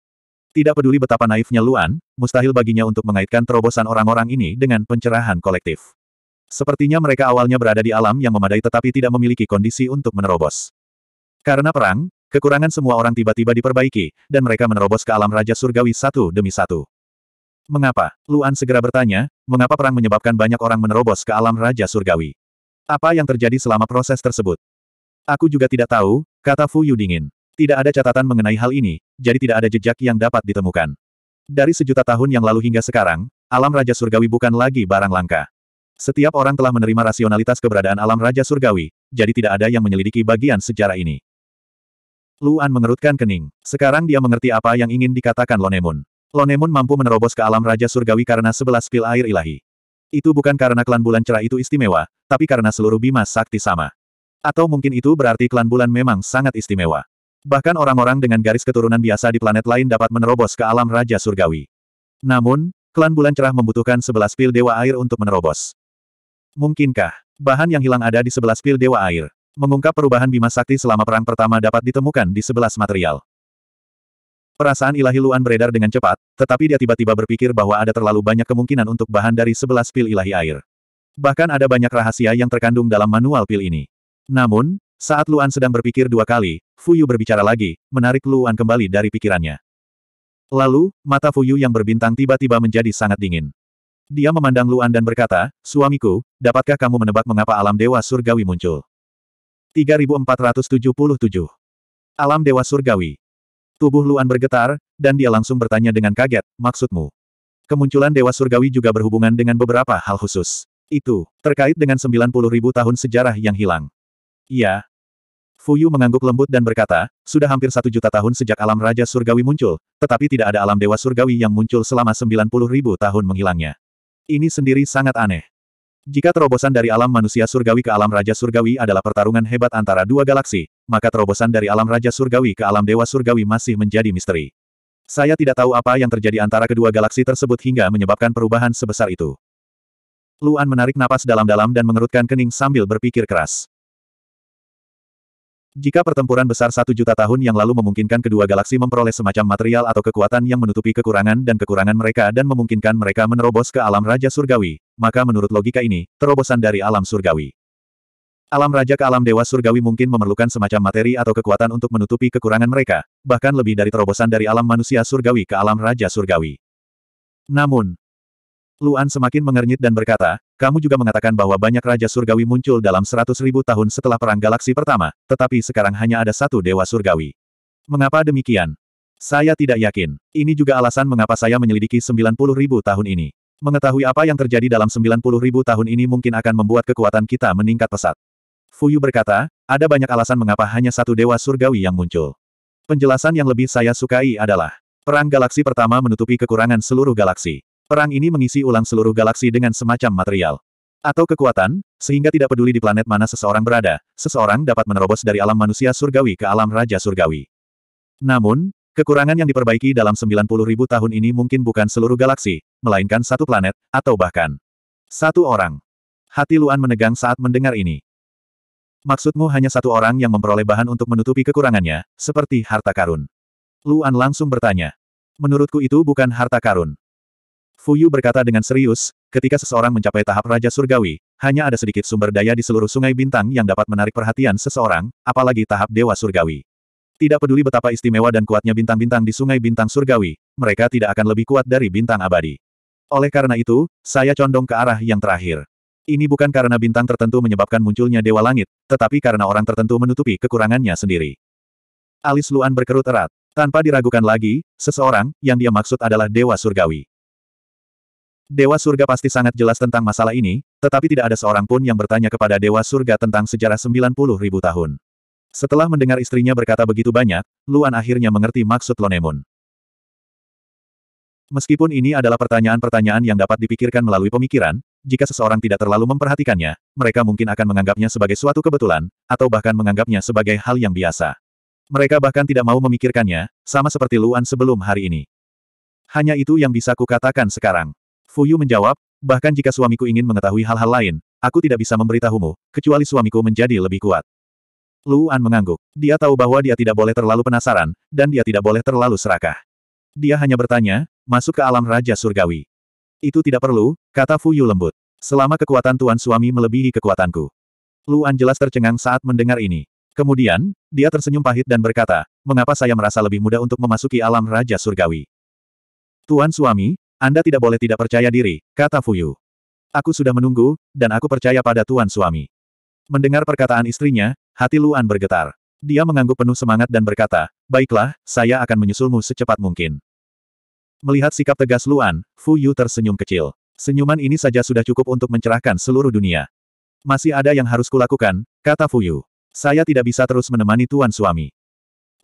Tidak peduli betapa naifnya Luan, mustahil baginya untuk mengaitkan terobosan orang-orang ini dengan pencerahan kolektif. Sepertinya mereka awalnya berada di alam yang memadai tetapi tidak memiliki kondisi untuk menerobos. Karena perang, kekurangan semua orang tiba-tiba diperbaiki, dan mereka menerobos ke alam Raja Surgawi satu demi satu. Mengapa? Luan segera bertanya, mengapa perang menyebabkan banyak orang menerobos ke alam Raja Surgawi? Apa yang terjadi selama proses tersebut? Aku juga tidak tahu, kata Fu Yu dingin. Tidak ada catatan mengenai hal ini, jadi tidak ada jejak yang dapat ditemukan. Dari sejuta tahun yang lalu hingga sekarang, alam Raja Surgawi bukan lagi barang langka. Setiap orang telah menerima rasionalitas keberadaan alam Raja Surgawi, jadi tidak ada yang menyelidiki bagian sejarah ini. Luan mengerutkan kening. Sekarang dia mengerti apa yang ingin dikatakan Lonemun. Lonemun mampu menerobos ke alam Raja Surgawi karena sebelas pil air ilahi. Itu bukan karena klan bulan cerah itu istimewa, tapi karena seluruh Bima Sakti sama. Atau mungkin itu berarti klan bulan memang sangat istimewa. Bahkan orang-orang dengan garis keturunan biasa di planet lain dapat menerobos ke alam Raja Surgawi. Namun, klan bulan cerah membutuhkan sebelas pil dewa air untuk menerobos. Mungkinkah, bahan yang hilang ada di sebelas pil Dewa Air? Mengungkap perubahan Bima Sakti selama perang pertama dapat ditemukan di sebelas material. Perasaan ilahi Luan beredar dengan cepat, tetapi dia tiba-tiba berpikir bahwa ada terlalu banyak kemungkinan untuk bahan dari sebelas pil ilahi air. Bahkan ada banyak rahasia yang terkandung dalam manual pil ini. Namun, saat Luan sedang berpikir dua kali, Fuyu berbicara lagi, menarik Luan kembali dari pikirannya. Lalu, mata Fuyu yang berbintang tiba-tiba menjadi sangat dingin. Dia memandang Luan dan berkata, Suamiku, dapatkah kamu menebak mengapa alam dewa surgawi muncul? 3477 Alam dewa surgawi Tubuh Luan bergetar, dan dia langsung bertanya dengan kaget, maksudmu? Kemunculan dewa surgawi juga berhubungan dengan beberapa hal khusus. Itu, terkait dengan 90.000 tahun sejarah yang hilang. Iya, Fuyu mengangguk lembut dan berkata, sudah hampir satu juta tahun sejak alam Raja Surgawi muncul, tetapi tidak ada alam Dewa Surgawi yang muncul selama 90.000 tahun menghilangnya. Ini sendiri sangat aneh. Jika terobosan dari alam manusia surgawi ke alam raja surgawi adalah pertarungan hebat antara dua galaksi, maka terobosan dari alam raja surgawi ke alam dewa surgawi masih menjadi misteri. Saya tidak tahu apa yang terjadi antara kedua galaksi tersebut hingga menyebabkan perubahan sebesar itu. Luan menarik napas dalam-dalam dan mengerutkan kening sambil berpikir keras. Jika pertempuran besar satu juta tahun yang lalu memungkinkan kedua galaksi memperoleh semacam material atau kekuatan yang menutupi kekurangan dan kekurangan mereka dan memungkinkan mereka menerobos ke alam Raja Surgawi, maka menurut logika ini, terobosan dari alam Surgawi. Alam Raja ke alam Dewa Surgawi mungkin memerlukan semacam materi atau kekuatan untuk menutupi kekurangan mereka, bahkan lebih dari terobosan dari alam manusia Surgawi ke alam Raja Surgawi. Namun, Luan semakin mengernyit dan berkata, kamu juga mengatakan bahwa banyak Raja Surgawi muncul dalam seratus ribu tahun setelah Perang Galaksi pertama, tetapi sekarang hanya ada satu Dewa Surgawi. Mengapa demikian? Saya tidak yakin. Ini juga alasan mengapa saya menyelidiki sembilan puluh ribu tahun ini. Mengetahui apa yang terjadi dalam sembilan puluh ribu tahun ini mungkin akan membuat kekuatan kita meningkat pesat. Fuyu berkata, ada banyak alasan mengapa hanya satu Dewa Surgawi yang muncul. Penjelasan yang lebih saya sukai adalah, Perang Galaksi pertama menutupi kekurangan seluruh galaksi. Perang ini mengisi ulang seluruh galaksi dengan semacam material atau kekuatan, sehingga tidak peduli di planet mana seseorang berada, seseorang dapat menerobos dari alam manusia surgawi ke alam raja surgawi. Namun, kekurangan yang diperbaiki dalam 90 ribu tahun ini mungkin bukan seluruh galaksi, melainkan satu planet, atau bahkan satu orang. Hati Luan menegang saat mendengar ini. Maksudmu hanya satu orang yang memperoleh bahan untuk menutupi kekurangannya, seperti harta karun. Luan langsung bertanya. Menurutku itu bukan harta karun. Fuyu berkata dengan serius, ketika seseorang mencapai tahap Raja Surgawi, hanya ada sedikit sumber daya di seluruh sungai bintang yang dapat menarik perhatian seseorang, apalagi tahap Dewa Surgawi. Tidak peduli betapa istimewa dan kuatnya bintang-bintang di sungai bintang Surgawi, mereka tidak akan lebih kuat dari bintang abadi. Oleh karena itu, saya condong ke arah yang terakhir. Ini bukan karena bintang tertentu menyebabkan munculnya Dewa Langit, tetapi karena orang tertentu menutupi kekurangannya sendiri. Alis Luan berkerut erat. Tanpa diragukan lagi, seseorang, yang dia maksud adalah Dewa Surgawi. Dewa surga pasti sangat jelas tentang masalah ini, tetapi tidak ada seorang pun yang bertanya kepada Dewa surga tentang sejarah 90 ribu tahun. Setelah mendengar istrinya berkata begitu banyak, Luan akhirnya mengerti maksud Lonemun. Meskipun ini adalah pertanyaan-pertanyaan yang dapat dipikirkan melalui pemikiran, jika seseorang tidak terlalu memperhatikannya, mereka mungkin akan menganggapnya sebagai suatu kebetulan, atau bahkan menganggapnya sebagai hal yang biasa. Mereka bahkan tidak mau memikirkannya, sama seperti Luan sebelum hari ini. Hanya itu yang bisa kukatakan sekarang. Fuyu menjawab, bahkan jika suamiku ingin mengetahui hal-hal lain, aku tidak bisa memberitahumu, kecuali suamiku menjadi lebih kuat. Luan mengangguk. Dia tahu bahwa dia tidak boleh terlalu penasaran, dan dia tidak boleh terlalu serakah. Dia hanya bertanya, masuk ke alam Raja Surgawi. Itu tidak perlu, kata Fuyu lembut. Selama kekuatan tuan suami melebihi kekuatanku. Luan jelas tercengang saat mendengar ini. Kemudian, dia tersenyum pahit dan berkata, mengapa saya merasa lebih mudah untuk memasuki alam Raja Surgawi? Tuan suami, anda tidak boleh tidak percaya diri, kata Fuyu. Aku sudah menunggu, dan aku percaya pada tuan suami. Mendengar perkataan istrinya, hati Luan bergetar. Dia mengangguk penuh semangat dan berkata, baiklah, saya akan menyusulmu secepat mungkin. Melihat sikap tegas Luan, Yu tersenyum kecil. Senyuman ini saja sudah cukup untuk mencerahkan seluruh dunia. Masih ada yang harus kulakukan, kata Fu Yu. Saya tidak bisa terus menemani tuan suami.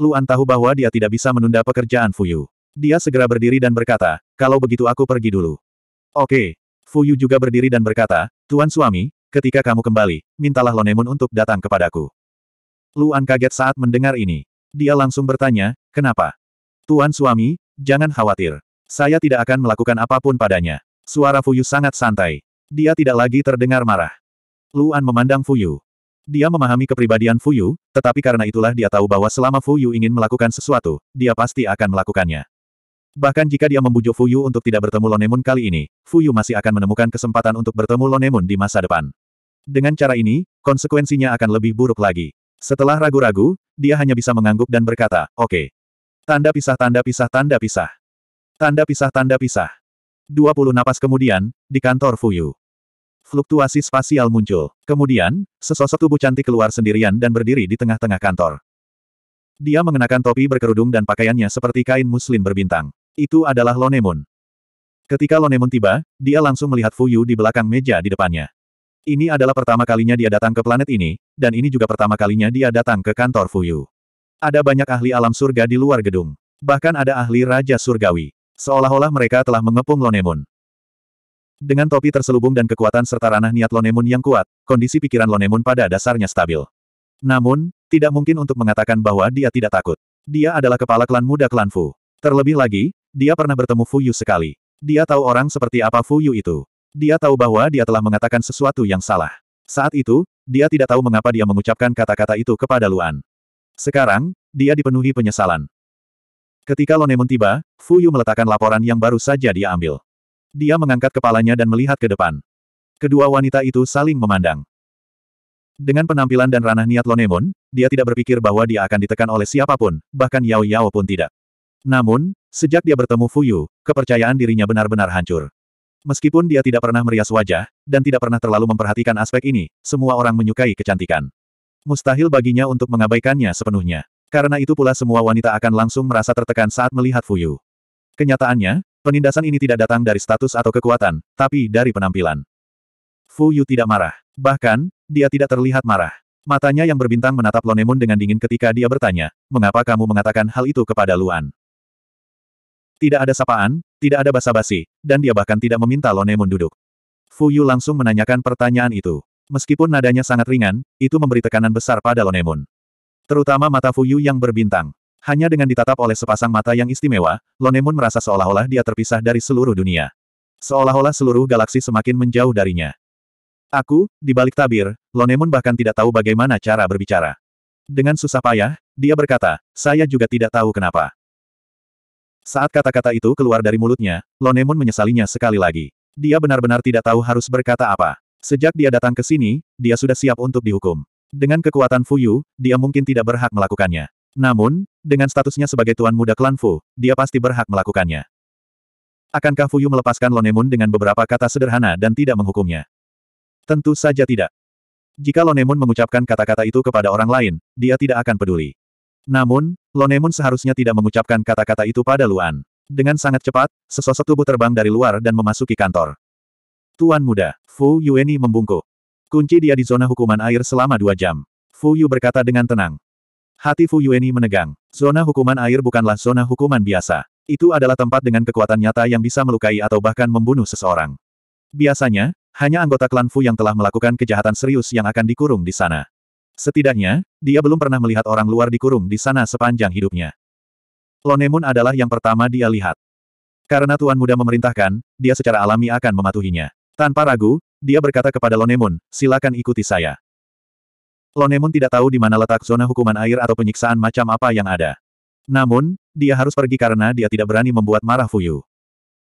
Luan tahu bahwa dia tidak bisa menunda pekerjaan Fu Yu. Dia segera berdiri dan berkata, kalau begitu aku pergi dulu. Oke. Fuyu juga berdiri dan berkata, Tuan Suami, ketika kamu kembali, mintalah Lonemun untuk datang kepadaku. Luan kaget saat mendengar ini. Dia langsung bertanya, kenapa? Tuan Suami, jangan khawatir. Saya tidak akan melakukan apapun padanya. Suara Fuyu sangat santai. Dia tidak lagi terdengar marah. Luan memandang Fuyu. Dia memahami kepribadian Fuyu, tetapi karena itulah dia tahu bahwa selama Fuyu ingin melakukan sesuatu, dia pasti akan melakukannya. Bahkan jika dia membujuk Fuyu untuk tidak bertemu Lonemun kali ini, Fuyu masih akan menemukan kesempatan untuk bertemu Lonemun di masa depan. Dengan cara ini, konsekuensinya akan lebih buruk lagi. Setelah ragu-ragu, dia hanya bisa mengangguk dan berkata, oke. Okay. Tanda pisah tanda pisah tanda pisah. Tanda pisah tanda pisah. 20 napas kemudian, di kantor Fuyu. Fluktuasi spasial muncul. Kemudian, sesosok tubuh cantik keluar sendirian dan berdiri di tengah-tengah kantor. Dia mengenakan topi berkerudung dan pakaiannya seperti kain muslim berbintang. Itu adalah Lonemon. Ketika Lonemon tiba, dia langsung melihat Fuyu di belakang meja di depannya. Ini adalah pertama kalinya dia datang ke planet ini, dan ini juga pertama kalinya dia datang ke kantor Fuyu. Ada banyak ahli alam surga di luar gedung. Bahkan ada ahli Raja Surgawi. Seolah-olah mereka telah mengepung Lonemon. Dengan topi terselubung dan kekuatan serta ranah niat Lonemon yang kuat, kondisi pikiran Lonemon pada dasarnya stabil. Namun, tidak mungkin untuk mengatakan bahwa dia tidak takut. Dia adalah kepala klan muda klan Fu. Terlebih lagi, dia pernah bertemu Fu Yu sekali. Dia tahu orang seperti apa Fu Yu itu. Dia tahu bahwa dia telah mengatakan sesuatu yang salah. Saat itu, dia tidak tahu mengapa dia mengucapkan kata-kata itu kepada Luan. Sekarang, dia dipenuhi penyesalan. Ketika Lonemon tiba, Fu Yu meletakkan laporan yang baru saja dia ambil. Dia mengangkat kepalanya dan melihat ke depan. Kedua wanita itu saling memandang. Dengan penampilan dan ranah niat Lonemon, dia tidak berpikir bahwa dia akan ditekan oleh siapapun, bahkan Yao Yao pun tidak. Namun, sejak dia bertemu Fuyu, kepercayaan dirinya benar-benar hancur. Meskipun dia tidak pernah merias wajah, dan tidak pernah terlalu memperhatikan aspek ini, semua orang menyukai kecantikan. Mustahil baginya untuk mengabaikannya sepenuhnya. Karena itu pula semua wanita akan langsung merasa tertekan saat melihat Fuyu. Kenyataannya, penindasan ini tidak datang dari status atau kekuatan, tapi dari penampilan. Fuyu tidak marah. Bahkan, dia tidak terlihat marah. Matanya yang berbintang menatap Lonemun dengan dingin ketika dia bertanya, mengapa kamu mengatakan hal itu kepada Luan? Tidak ada sapaan, tidak ada basa-basi, dan dia bahkan tidak meminta Lonemun duduk. Fu Yu langsung menanyakan pertanyaan itu. Meskipun nadanya sangat ringan, itu memberi tekanan besar pada Lonemun. Terutama mata Fu Yu yang berbintang. Hanya dengan ditatap oleh sepasang mata yang istimewa, Lonemun merasa seolah-olah dia terpisah dari seluruh dunia. Seolah-olah seluruh galaksi semakin menjauh darinya. Aku, di balik tabir, Lonemun bahkan tidak tahu bagaimana cara berbicara. Dengan susah payah, dia berkata, saya juga tidak tahu kenapa. Saat kata-kata itu keluar dari mulutnya, Lonemon menyesalinya sekali lagi. Dia benar-benar tidak tahu harus berkata apa. Sejak dia datang ke sini, dia sudah siap untuk dihukum. Dengan kekuatan Fuyu, dia mungkin tidak berhak melakukannya. Namun, dengan statusnya sebagai tuan muda klan Fu, dia pasti berhak melakukannya. Akankah Fuyu melepaskan Lonemon dengan beberapa kata sederhana dan tidak menghukumnya? Tentu saja tidak. Jika Lonemon mengucapkan kata-kata itu kepada orang lain, dia tidak akan peduli. Namun, Lonemon seharusnya tidak mengucapkan kata-kata itu pada Luan. Dengan sangat cepat, sesosok tubuh terbang dari luar dan memasuki kantor. Tuan muda, Fu Yueni membungkuk. Kunci dia di zona hukuman air selama dua jam. Fu Yu berkata dengan tenang. Hati Fu Yueni menegang. Zona hukuman air bukanlah zona hukuman biasa. Itu adalah tempat dengan kekuatan nyata yang bisa melukai atau bahkan membunuh seseorang. Biasanya, hanya anggota klan Fu yang telah melakukan kejahatan serius yang akan dikurung di sana. Setidaknya, dia belum pernah melihat orang luar dikurung di sana sepanjang hidupnya. Lonemun adalah yang pertama dia lihat. Karena Tuan Muda memerintahkan, dia secara alami akan mematuhinya. Tanpa ragu, dia berkata kepada Lonemun, silakan ikuti saya. Lonemun tidak tahu di mana letak zona hukuman air atau penyiksaan macam apa yang ada. Namun, dia harus pergi karena dia tidak berani membuat marah Fuyu.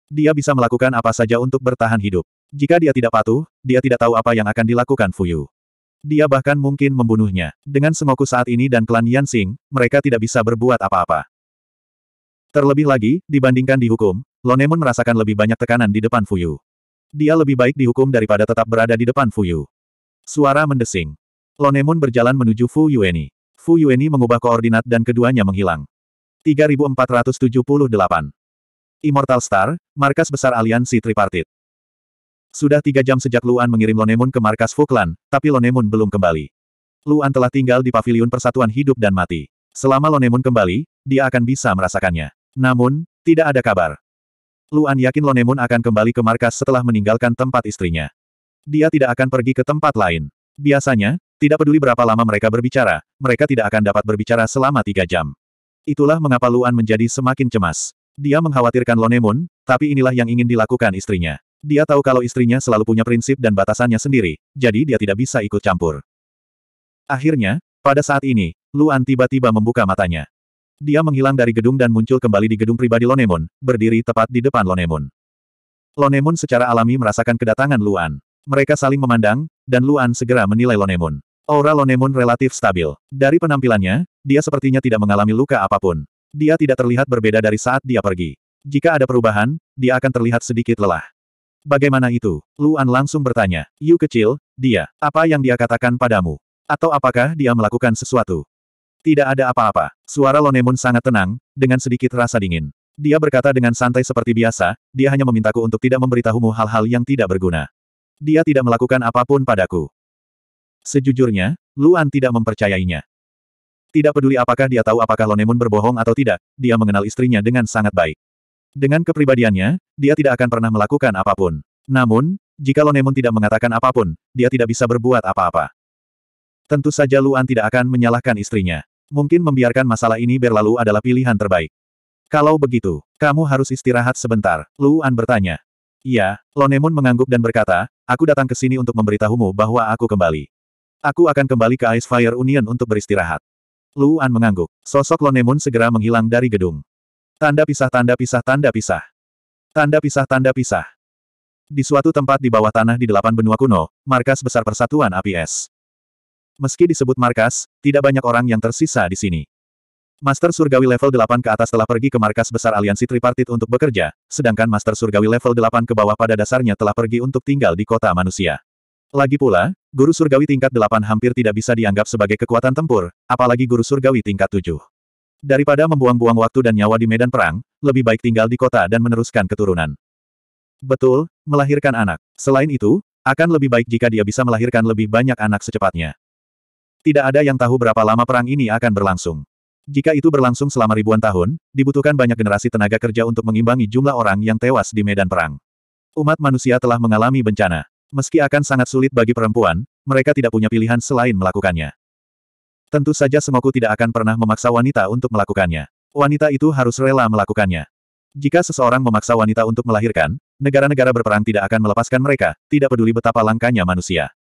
Dia bisa melakukan apa saja untuk bertahan hidup. Jika dia tidak patuh, dia tidak tahu apa yang akan dilakukan Fuyu. Dia bahkan mungkin membunuhnya. Dengan semoku saat ini dan klan Yansing, mereka tidak bisa berbuat apa-apa. Terlebih lagi, dibandingkan dihukum, Lonemon merasakan lebih banyak tekanan di depan Fuyu. Dia lebih baik dihukum daripada tetap berada di depan Fuyu. Suara mendesing. Lonemon berjalan menuju Fu Yueni. Fu Yueni mengubah koordinat dan keduanya menghilang. 3478. Immortal Star, markas besar aliansi tripartit. Sudah tiga jam sejak Luan mengirim Lonemun ke markas Fuklan, tapi Lonemun belum kembali. Luan telah tinggal di paviliun persatuan hidup dan mati. Selama Lonemun kembali, dia akan bisa merasakannya. Namun, tidak ada kabar. Luan yakin Lonemun akan kembali ke markas setelah meninggalkan tempat istrinya. Dia tidak akan pergi ke tempat lain. Biasanya, tidak peduli berapa lama mereka berbicara, mereka tidak akan dapat berbicara selama tiga jam. Itulah mengapa Luan menjadi semakin cemas. Dia mengkhawatirkan Lonemun, tapi inilah yang ingin dilakukan istrinya. Dia tahu kalau istrinya selalu punya prinsip dan batasannya sendiri, jadi dia tidak bisa ikut campur. Akhirnya, pada saat ini, Luan tiba-tiba membuka matanya. Dia menghilang dari gedung dan muncul kembali di gedung pribadi Lonemon, berdiri tepat di depan Lonemon. Lonemon secara alami merasakan kedatangan Luan. Mereka saling memandang, dan Luan segera menilai Lonemon. Aura Lonemon relatif stabil. Dari penampilannya, dia sepertinya tidak mengalami luka apapun. Dia tidak terlihat berbeda dari saat dia pergi. Jika ada perubahan, dia akan terlihat sedikit lelah. Bagaimana itu? Luan langsung bertanya. Yu kecil, dia, apa yang dia katakan padamu? Atau apakah dia melakukan sesuatu? Tidak ada apa-apa. Suara Lonemun sangat tenang, dengan sedikit rasa dingin. Dia berkata dengan santai seperti biasa, dia hanya memintaku untuk tidak memberitahumu hal-hal yang tidak berguna. Dia tidak melakukan apapun padaku. Sejujurnya, Luan tidak mempercayainya. Tidak peduli apakah dia tahu apakah Lonemun berbohong atau tidak, dia mengenal istrinya dengan sangat baik. Dengan kepribadiannya, dia tidak akan pernah melakukan apapun. Namun, jika Lonemun tidak mengatakan apapun, dia tidak bisa berbuat apa-apa. Tentu saja Luan tidak akan menyalahkan istrinya. Mungkin membiarkan masalah ini berlalu adalah pilihan terbaik. Kalau begitu, kamu harus istirahat sebentar, Luan bertanya. Iya, Lonemun mengangguk dan berkata, aku datang ke sini untuk memberitahumu bahwa aku kembali. Aku akan kembali ke Ice Fire Union untuk beristirahat. Luan mengangguk. Sosok Lonemun segera menghilang dari gedung. Tanda pisah tanda pisah tanda pisah. Tanda pisah tanda pisah. Di suatu tempat di bawah tanah di delapan benua kuno, markas besar persatuan api es. Meski disebut markas, tidak banyak orang yang tersisa di sini. Master Surgawi level 8 ke atas telah pergi ke markas besar aliansi tripartit untuk bekerja, sedangkan Master Surgawi level 8 ke bawah pada dasarnya telah pergi untuk tinggal di kota manusia. Lagi pula, Guru Surgawi tingkat 8 hampir tidak bisa dianggap sebagai kekuatan tempur, apalagi Guru Surgawi tingkat 7. Daripada membuang-buang waktu dan nyawa di medan perang, lebih baik tinggal di kota dan meneruskan keturunan. Betul, melahirkan anak. Selain itu, akan lebih baik jika dia bisa melahirkan lebih banyak anak secepatnya. Tidak ada yang tahu berapa lama perang ini akan berlangsung. Jika itu berlangsung selama ribuan tahun, dibutuhkan banyak generasi tenaga kerja untuk mengimbangi jumlah orang yang tewas di medan perang. Umat manusia telah mengalami bencana. Meski akan sangat sulit bagi perempuan, mereka tidak punya pilihan selain melakukannya. Tentu saja Semoku tidak akan pernah memaksa wanita untuk melakukannya. Wanita itu harus rela melakukannya. Jika seseorang memaksa wanita untuk melahirkan, negara-negara berperang tidak akan melepaskan mereka, tidak peduli betapa langkanya manusia.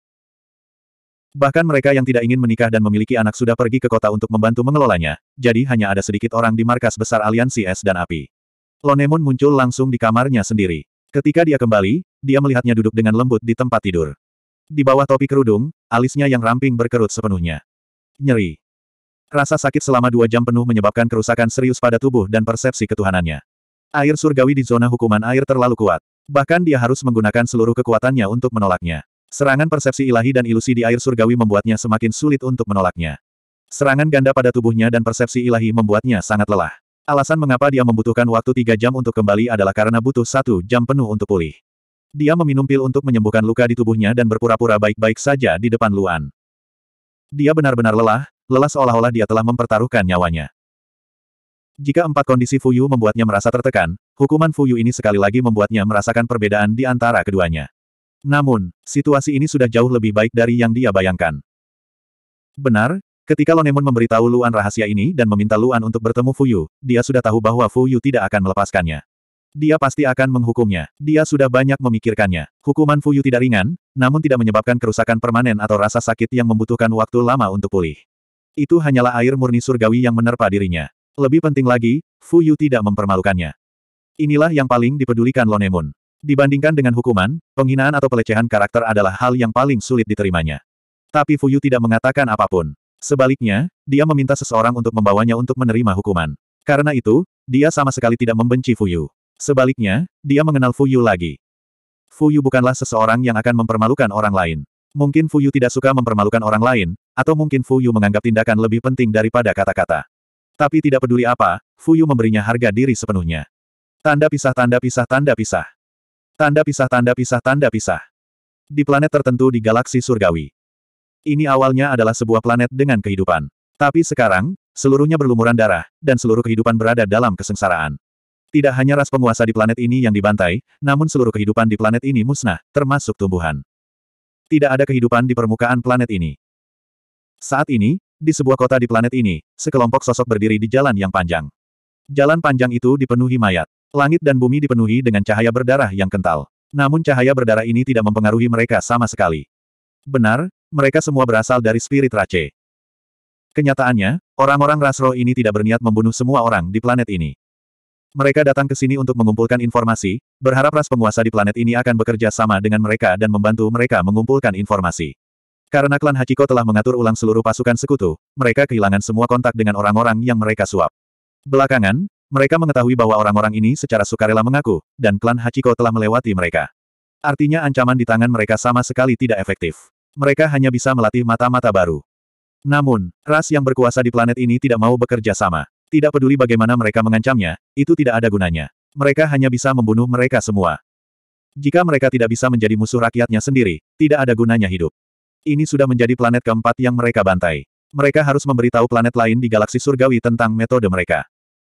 Bahkan mereka yang tidak ingin menikah dan memiliki anak sudah pergi ke kota untuk membantu mengelolanya, jadi hanya ada sedikit orang di markas besar aliansi es dan api. Lonemon muncul langsung di kamarnya sendiri. Ketika dia kembali, dia melihatnya duduk dengan lembut di tempat tidur. Di bawah topi kerudung, alisnya yang ramping berkerut sepenuhnya. Nyeri. Rasa sakit selama dua jam penuh menyebabkan kerusakan serius pada tubuh dan persepsi ketuhanannya. Air surgawi di zona hukuman air terlalu kuat. Bahkan dia harus menggunakan seluruh kekuatannya untuk menolaknya. Serangan persepsi ilahi dan ilusi di air surgawi membuatnya semakin sulit untuk menolaknya. Serangan ganda pada tubuhnya dan persepsi ilahi membuatnya sangat lelah. Alasan mengapa dia membutuhkan waktu tiga jam untuk kembali adalah karena butuh satu jam penuh untuk pulih. Dia meminum pil untuk menyembuhkan luka di tubuhnya dan berpura-pura baik-baik saja di depan Luan. Dia benar-benar lelah, lelah seolah-olah dia telah mempertaruhkan nyawanya. Jika empat kondisi Fuyu membuatnya merasa tertekan, hukuman Fuyu ini sekali lagi membuatnya merasakan perbedaan di antara keduanya. Namun, situasi ini sudah jauh lebih baik dari yang dia bayangkan. Benar, ketika Lonemon memberitahu Luan rahasia ini dan meminta Luan untuk bertemu Fuyu, dia sudah tahu bahwa Fuyu tidak akan melepaskannya. Dia pasti akan menghukumnya. Dia sudah banyak memikirkannya. Hukuman Fuyu tidak ringan, namun tidak menyebabkan kerusakan permanen atau rasa sakit yang membutuhkan waktu lama untuk pulih. Itu hanyalah air murni surgawi yang menerpa dirinya. Lebih penting lagi, Fuyu tidak mempermalukannya. Inilah yang paling dipedulikan Lonemun. Dibandingkan dengan hukuman, penghinaan atau pelecehan karakter adalah hal yang paling sulit diterimanya. Tapi Fuyu tidak mengatakan apapun. Sebaliknya, dia meminta seseorang untuk membawanya untuk menerima hukuman. Karena itu, dia sama sekali tidak membenci Fuyu. Sebaliknya, dia mengenal Fuyu lagi. Fuyu bukanlah seseorang yang akan mempermalukan orang lain. Mungkin Fuyu tidak suka mempermalukan orang lain, atau mungkin Fuyu menganggap tindakan lebih penting daripada kata-kata. Tapi tidak peduli apa, Fuyu memberinya harga diri sepenuhnya. Tanda pisah tanda pisah tanda pisah. Tanda pisah tanda pisah tanda pisah. Di planet tertentu di galaksi surgawi. Ini awalnya adalah sebuah planet dengan kehidupan. Tapi sekarang, seluruhnya berlumuran darah, dan seluruh kehidupan berada dalam kesengsaraan. Tidak hanya ras penguasa di planet ini yang dibantai, namun seluruh kehidupan di planet ini musnah, termasuk tumbuhan. Tidak ada kehidupan di permukaan planet ini. Saat ini, di sebuah kota di planet ini, sekelompok sosok berdiri di jalan yang panjang. Jalan panjang itu dipenuhi mayat. Langit dan bumi dipenuhi dengan cahaya berdarah yang kental. Namun cahaya berdarah ini tidak mempengaruhi mereka sama sekali. Benar, mereka semua berasal dari spirit race. Kenyataannya, orang-orang ras roh ini tidak berniat membunuh semua orang di planet ini. Mereka datang ke sini untuk mengumpulkan informasi, berharap ras penguasa di planet ini akan bekerja sama dengan mereka dan membantu mereka mengumpulkan informasi. Karena klan Hachiko telah mengatur ulang seluruh pasukan sekutu, mereka kehilangan semua kontak dengan orang-orang yang mereka suap. Belakangan, mereka mengetahui bahwa orang-orang ini secara sukarela mengaku, dan klan Hachiko telah melewati mereka. Artinya ancaman di tangan mereka sama sekali tidak efektif. Mereka hanya bisa melatih mata-mata baru. Namun, ras yang berkuasa di planet ini tidak mau bekerja sama. Tidak peduli bagaimana mereka mengancamnya, itu tidak ada gunanya. Mereka hanya bisa membunuh mereka semua. Jika mereka tidak bisa menjadi musuh rakyatnya sendiri, tidak ada gunanya hidup. Ini sudah menjadi planet keempat yang mereka bantai. Mereka harus memberitahu planet lain di galaksi surgawi tentang metode mereka.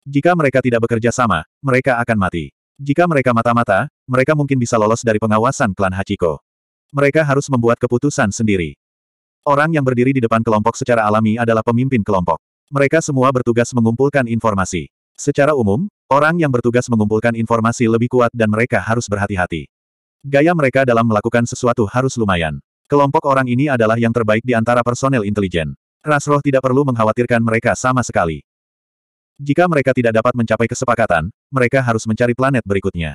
Jika mereka tidak bekerja sama, mereka akan mati. Jika mereka mata-mata, mereka mungkin bisa lolos dari pengawasan klan Hachiko. Mereka harus membuat keputusan sendiri. Orang yang berdiri di depan kelompok secara alami adalah pemimpin kelompok. Mereka semua bertugas mengumpulkan informasi. Secara umum, orang yang bertugas mengumpulkan informasi lebih kuat dan mereka harus berhati-hati. Gaya mereka dalam melakukan sesuatu harus lumayan. Kelompok orang ini adalah yang terbaik di antara personel intelijen. Rasroh tidak perlu mengkhawatirkan mereka sama sekali. Jika mereka tidak dapat mencapai kesepakatan, mereka harus mencari planet berikutnya.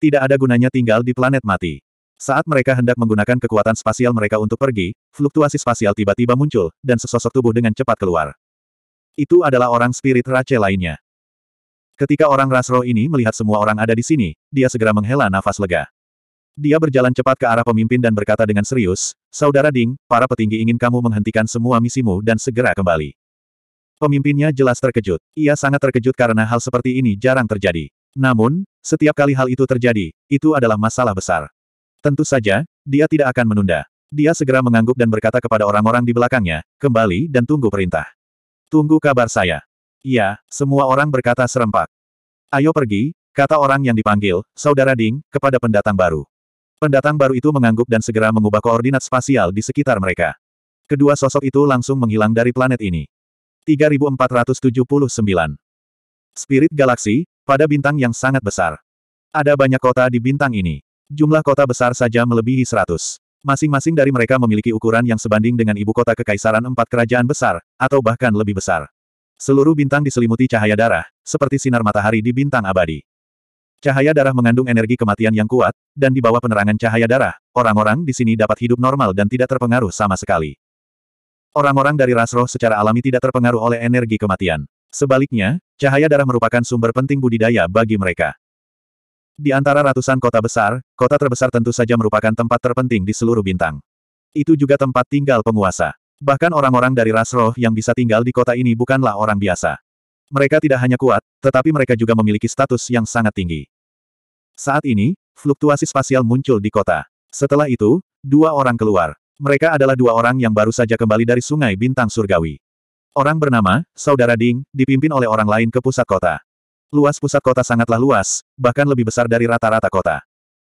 Tidak ada gunanya tinggal di planet mati. Saat mereka hendak menggunakan kekuatan spasial mereka untuk pergi, fluktuasi spasial tiba-tiba muncul, dan sesosok tubuh dengan cepat keluar. Itu adalah orang spirit race lainnya. Ketika orang ras roh ini melihat semua orang ada di sini, dia segera menghela nafas lega. Dia berjalan cepat ke arah pemimpin dan berkata dengan serius, Saudara Ding, para petinggi ingin kamu menghentikan semua misimu dan segera kembali. Pemimpinnya jelas terkejut. Ia sangat terkejut karena hal seperti ini jarang terjadi. Namun, setiap kali hal itu terjadi, itu adalah masalah besar. Tentu saja, dia tidak akan menunda. Dia segera mengangguk dan berkata kepada orang-orang di belakangnya, kembali dan tunggu perintah. Tunggu kabar saya. Iya, semua orang berkata serempak. Ayo pergi, kata orang yang dipanggil, Saudara Ding, kepada pendatang baru. Pendatang baru itu mengangguk dan segera mengubah koordinat spasial di sekitar mereka. Kedua sosok itu langsung menghilang dari planet ini. 3479. Spirit Galaksi, pada bintang yang sangat besar. Ada banyak kota di bintang ini. Jumlah kota besar saja melebihi 100. Masing-masing dari mereka memiliki ukuran yang sebanding dengan ibu kota kekaisaran empat kerajaan besar, atau bahkan lebih besar. Seluruh bintang diselimuti cahaya darah, seperti sinar matahari di bintang abadi. Cahaya darah mengandung energi kematian yang kuat, dan di bawah penerangan cahaya darah, orang-orang di sini dapat hidup normal dan tidak terpengaruh sama sekali. Orang-orang dari ras roh secara alami tidak terpengaruh oleh energi kematian. Sebaliknya, cahaya darah merupakan sumber penting budidaya bagi mereka. Di antara ratusan kota besar, kota terbesar tentu saja merupakan tempat terpenting di seluruh bintang. Itu juga tempat tinggal penguasa. Bahkan orang-orang dari ras roh yang bisa tinggal di kota ini bukanlah orang biasa. Mereka tidak hanya kuat, tetapi mereka juga memiliki status yang sangat tinggi. Saat ini, fluktuasi spasial muncul di kota. Setelah itu, dua orang keluar. Mereka adalah dua orang yang baru saja kembali dari sungai bintang surgawi. Orang bernama, Saudara Ding, dipimpin oleh orang lain ke pusat kota. Luas pusat kota sangatlah luas, bahkan lebih besar dari rata-rata kota.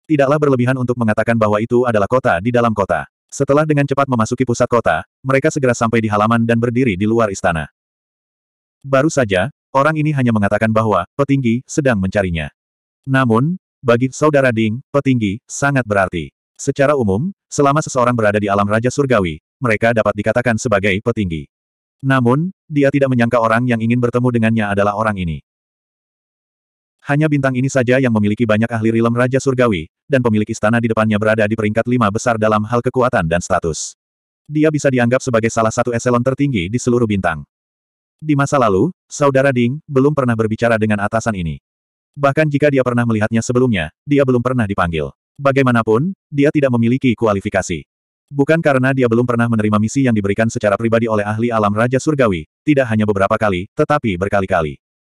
Tidaklah berlebihan untuk mengatakan bahwa itu adalah kota di dalam kota. Setelah dengan cepat memasuki pusat kota, mereka segera sampai di halaman dan berdiri di luar istana. Baru saja, orang ini hanya mengatakan bahwa petinggi sedang mencarinya. Namun, bagi saudara Ding, petinggi sangat berarti. Secara umum, selama seseorang berada di alam Raja Surgawi, mereka dapat dikatakan sebagai petinggi. Namun, dia tidak menyangka orang yang ingin bertemu dengannya adalah orang ini. Hanya bintang ini saja yang memiliki banyak ahli rilem Raja Surgawi, dan pemilik istana di depannya berada di peringkat lima besar dalam hal kekuatan dan status. Dia bisa dianggap sebagai salah satu eselon tertinggi di seluruh bintang. Di masa lalu, Saudara Ding belum pernah berbicara dengan atasan ini. Bahkan jika dia pernah melihatnya sebelumnya, dia belum pernah dipanggil. Bagaimanapun, dia tidak memiliki kualifikasi. Bukan karena dia belum pernah menerima misi yang diberikan secara pribadi oleh ahli alam Raja Surgawi, tidak hanya beberapa kali, tetapi berkali-kali.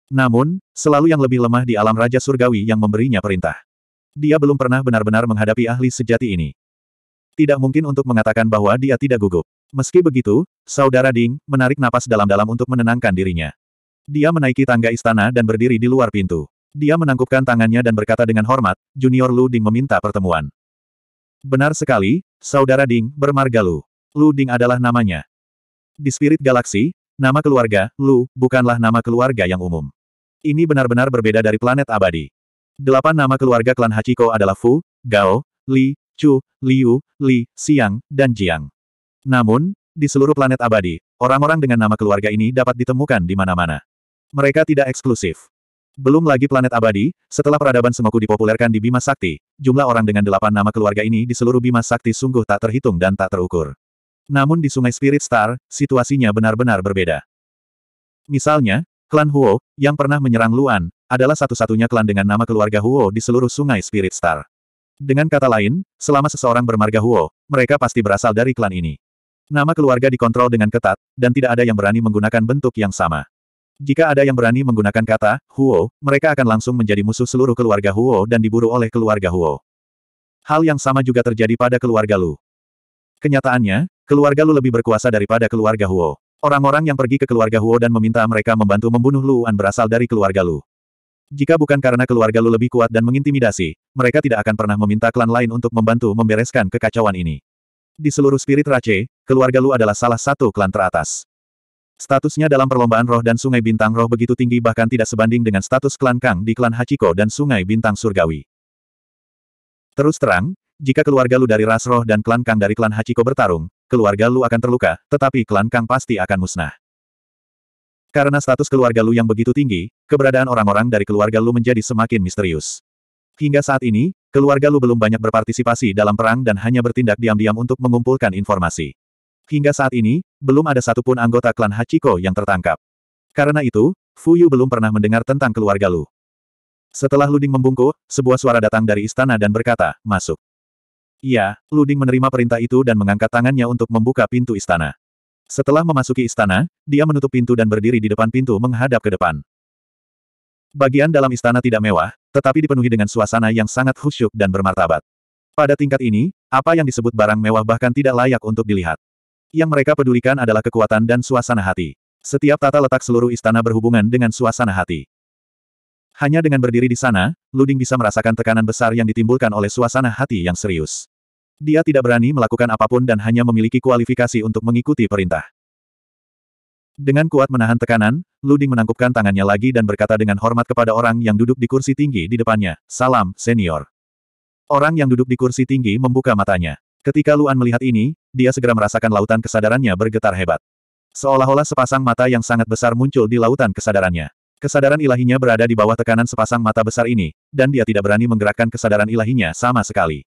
Namun, selalu yang lebih lemah di alam Raja Surgawi yang memberinya perintah. Dia belum pernah benar-benar menghadapi ahli sejati ini. Tidak mungkin untuk mengatakan bahwa dia tidak gugup. Meski begitu, Saudara Ding menarik napas dalam-dalam untuk menenangkan dirinya. Dia menaiki tangga istana dan berdiri di luar pintu. Dia menangkupkan tangannya dan berkata dengan hormat, Junior Lu Ding meminta pertemuan. Benar sekali, Saudara Ding, bermarga Lu. Lu Ding adalah namanya. Di Spirit Galaxy, nama keluarga, Lu, bukanlah nama keluarga yang umum. Ini benar-benar berbeda dari planet abadi. Delapan nama keluarga klan Hachiko adalah Fu, Gao, Li, Chu, Liu, Li, Xiang, dan Jiang. Namun, di seluruh planet abadi, orang-orang dengan nama keluarga ini dapat ditemukan di mana-mana. Mereka tidak eksklusif. Belum lagi planet abadi, setelah peradaban Semoku dipopulerkan di Bima Sakti, jumlah orang dengan delapan nama keluarga ini di seluruh Bima Sakti sungguh tak terhitung dan tak terukur. Namun di Sungai Spirit Star, situasinya benar-benar berbeda. Misalnya, Klan Huo, yang pernah menyerang Luan, adalah satu-satunya klan dengan nama keluarga Huo di seluruh sungai Spirit Star. Dengan kata lain, selama seseorang bermarga Huo, mereka pasti berasal dari klan ini. Nama keluarga dikontrol dengan ketat, dan tidak ada yang berani menggunakan bentuk yang sama. Jika ada yang berani menggunakan kata, Huo, mereka akan langsung menjadi musuh seluruh keluarga Huo dan diburu oleh keluarga Huo. Hal yang sama juga terjadi pada keluarga Lu. Kenyataannya, keluarga Lu lebih berkuasa daripada keluarga Huo. Orang-orang yang pergi ke keluarga Huo dan meminta mereka membantu membunuh Luan berasal dari keluarga Lu. Jika bukan karena keluarga Lu lebih kuat dan mengintimidasi, mereka tidak akan pernah meminta klan lain untuk membantu membereskan kekacauan ini. Di seluruh spirit Rache, keluarga Lu adalah salah satu klan teratas. Statusnya dalam perlombaan roh dan sungai bintang roh begitu tinggi bahkan tidak sebanding dengan status klan Kang di klan Hachiko dan sungai bintang surgawi. Terus terang, jika keluarga Lu dari ras roh dan klan Kang dari klan Hachiko bertarung, keluarga Lu akan terluka, tetapi klan Kang pasti akan musnah. Karena status keluarga Lu yang begitu tinggi, keberadaan orang-orang dari keluarga Lu menjadi semakin misterius. Hingga saat ini, keluarga Lu belum banyak berpartisipasi dalam perang dan hanya bertindak diam-diam untuk mengumpulkan informasi. Hingga saat ini, belum ada satupun anggota klan Hachiko yang tertangkap. Karena itu, Fu Yu belum pernah mendengar tentang keluarga Lu. Setelah Luding membungkuk, sebuah suara datang dari istana dan berkata, masuk. Iya, Luding menerima perintah itu dan mengangkat tangannya untuk membuka pintu istana. Setelah memasuki istana, dia menutup pintu dan berdiri di depan pintu menghadap ke depan. Bagian dalam istana tidak mewah, tetapi dipenuhi dengan suasana yang sangat khusyuk dan bermartabat. Pada tingkat ini, apa yang disebut barang mewah bahkan tidak layak untuk dilihat. Yang mereka pedulikan adalah kekuatan dan suasana hati. Setiap tata letak seluruh istana berhubungan dengan suasana hati. Hanya dengan berdiri di sana, Luding bisa merasakan tekanan besar yang ditimbulkan oleh suasana hati yang serius. Dia tidak berani melakukan apapun dan hanya memiliki kualifikasi untuk mengikuti perintah. Dengan kuat menahan tekanan, Luding menangkupkan tangannya lagi dan berkata dengan hormat kepada orang yang duduk di kursi tinggi di depannya, Salam, senior. Orang yang duduk di kursi tinggi membuka matanya. Ketika Luan melihat ini, dia segera merasakan lautan kesadarannya bergetar hebat. Seolah-olah sepasang mata yang sangat besar muncul di lautan kesadarannya. Kesadaran ilahinya berada di bawah tekanan sepasang mata besar ini, dan dia tidak berani menggerakkan kesadaran ilahinya sama sekali.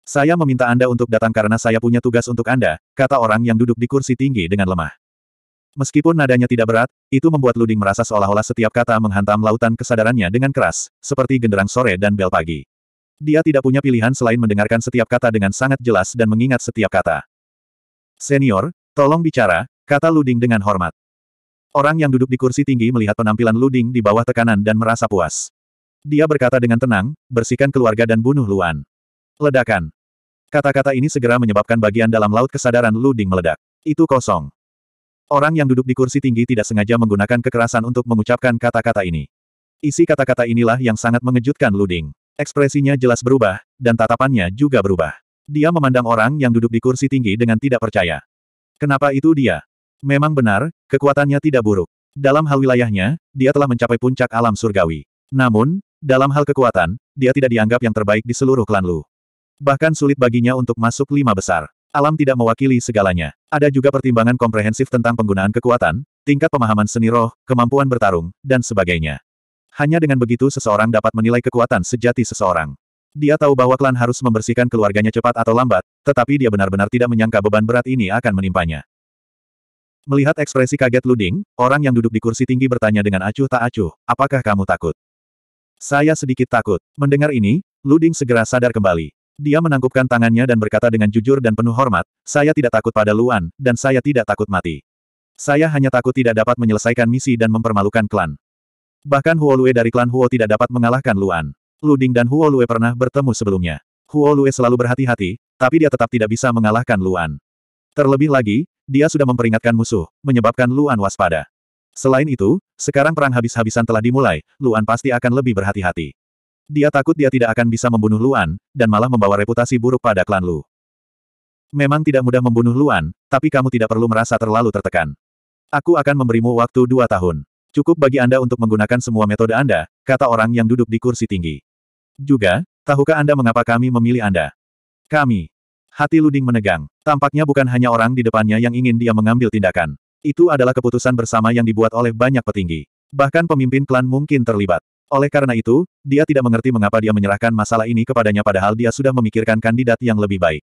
Saya meminta Anda untuk datang karena saya punya tugas untuk Anda, kata orang yang duduk di kursi tinggi dengan lemah. Meskipun nadanya tidak berat, itu membuat Luding merasa seolah-olah setiap kata menghantam lautan kesadarannya dengan keras, seperti genderang sore dan bel pagi. Dia tidak punya pilihan selain mendengarkan setiap kata dengan sangat jelas dan mengingat setiap kata. Senior, tolong bicara, kata Luding dengan hormat. Orang yang duduk di kursi tinggi melihat penampilan Luding di bawah tekanan dan merasa puas. Dia berkata dengan tenang, bersihkan keluarga dan bunuh Luan. Ledakan. Kata-kata ini segera menyebabkan bagian dalam laut kesadaran Luding meledak. Itu kosong. Orang yang duduk di kursi tinggi tidak sengaja menggunakan kekerasan untuk mengucapkan kata-kata ini. Isi kata-kata inilah yang sangat mengejutkan Luding. Ekspresinya jelas berubah, dan tatapannya juga berubah. Dia memandang orang yang duduk di kursi tinggi dengan tidak percaya. Kenapa itu dia? Memang benar, kekuatannya tidak buruk. Dalam hal wilayahnya, dia telah mencapai puncak alam surgawi. Namun, dalam hal kekuatan, dia tidak dianggap yang terbaik di seluruh klan Lu. Bahkan sulit baginya untuk masuk lima besar. Alam tidak mewakili segalanya. Ada juga pertimbangan komprehensif tentang penggunaan kekuatan, tingkat pemahaman seni roh, kemampuan bertarung, dan sebagainya. Hanya dengan begitu seseorang dapat menilai kekuatan sejati seseorang. Dia tahu bahwa klan harus membersihkan keluarganya cepat atau lambat, tetapi dia benar-benar tidak menyangka beban berat ini akan menimpanya. Melihat ekspresi kaget Luding, orang yang duduk di kursi tinggi bertanya dengan acuh tak acuh, apakah kamu takut? Saya sedikit takut. Mendengar ini, Luding segera sadar kembali. Dia menangkupkan tangannya dan berkata dengan jujur dan penuh hormat, saya tidak takut pada Luan, dan saya tidak takut mati. Saya hanya takut tidak dapat menyelesaikan misi dan mempermalukan klan. Bahkan Huo Lue dari klan Huo tidak dapat mengalahkan Luan. Luding dan Huo Lue pernah bertemu sebelumnya. Huo Lue selalu berhati-hati, tapi dia tetap tidak bisa mengalahkan Luan. Terlebih lagi, dia sudah memperingatkan musuh, menyebabkan Luan waspada. Selain itu, sekarang perang habis-habisan telah dimulai, Luan pasti akan lebih berhati-hati. Dia takut dia tidak akan bisa membunuh Luan, dan malah membawa reputasi buruk pada klan Lu. Memang tidak mudah membunuh Luan, tapi kamu tidak perlu merasa terlalu tertekan. Aku akan memberimu waktu dua tahun. Cukup bagi Anda untuk menggunakan semua metode Anda, kata orang yang duduk di kursi tinggi. Juga, tahukah Anda mengapa kami memilih Anda? Kami, Hati Luding menegang. Tampaknya bukan hanya orang di depannya yang ingin dia mengambil tindakan. Itu adalah keputusan bersama yang dibuat oleh banyak petinggi. Bahkan pemimpin klan mungkin terlibat. Oleh karena itu, dia tidak mengerti mengapa dia menyerahkan masalah ini kepadanya padahal dia sudah memikirkan kandidat yang lebih baik.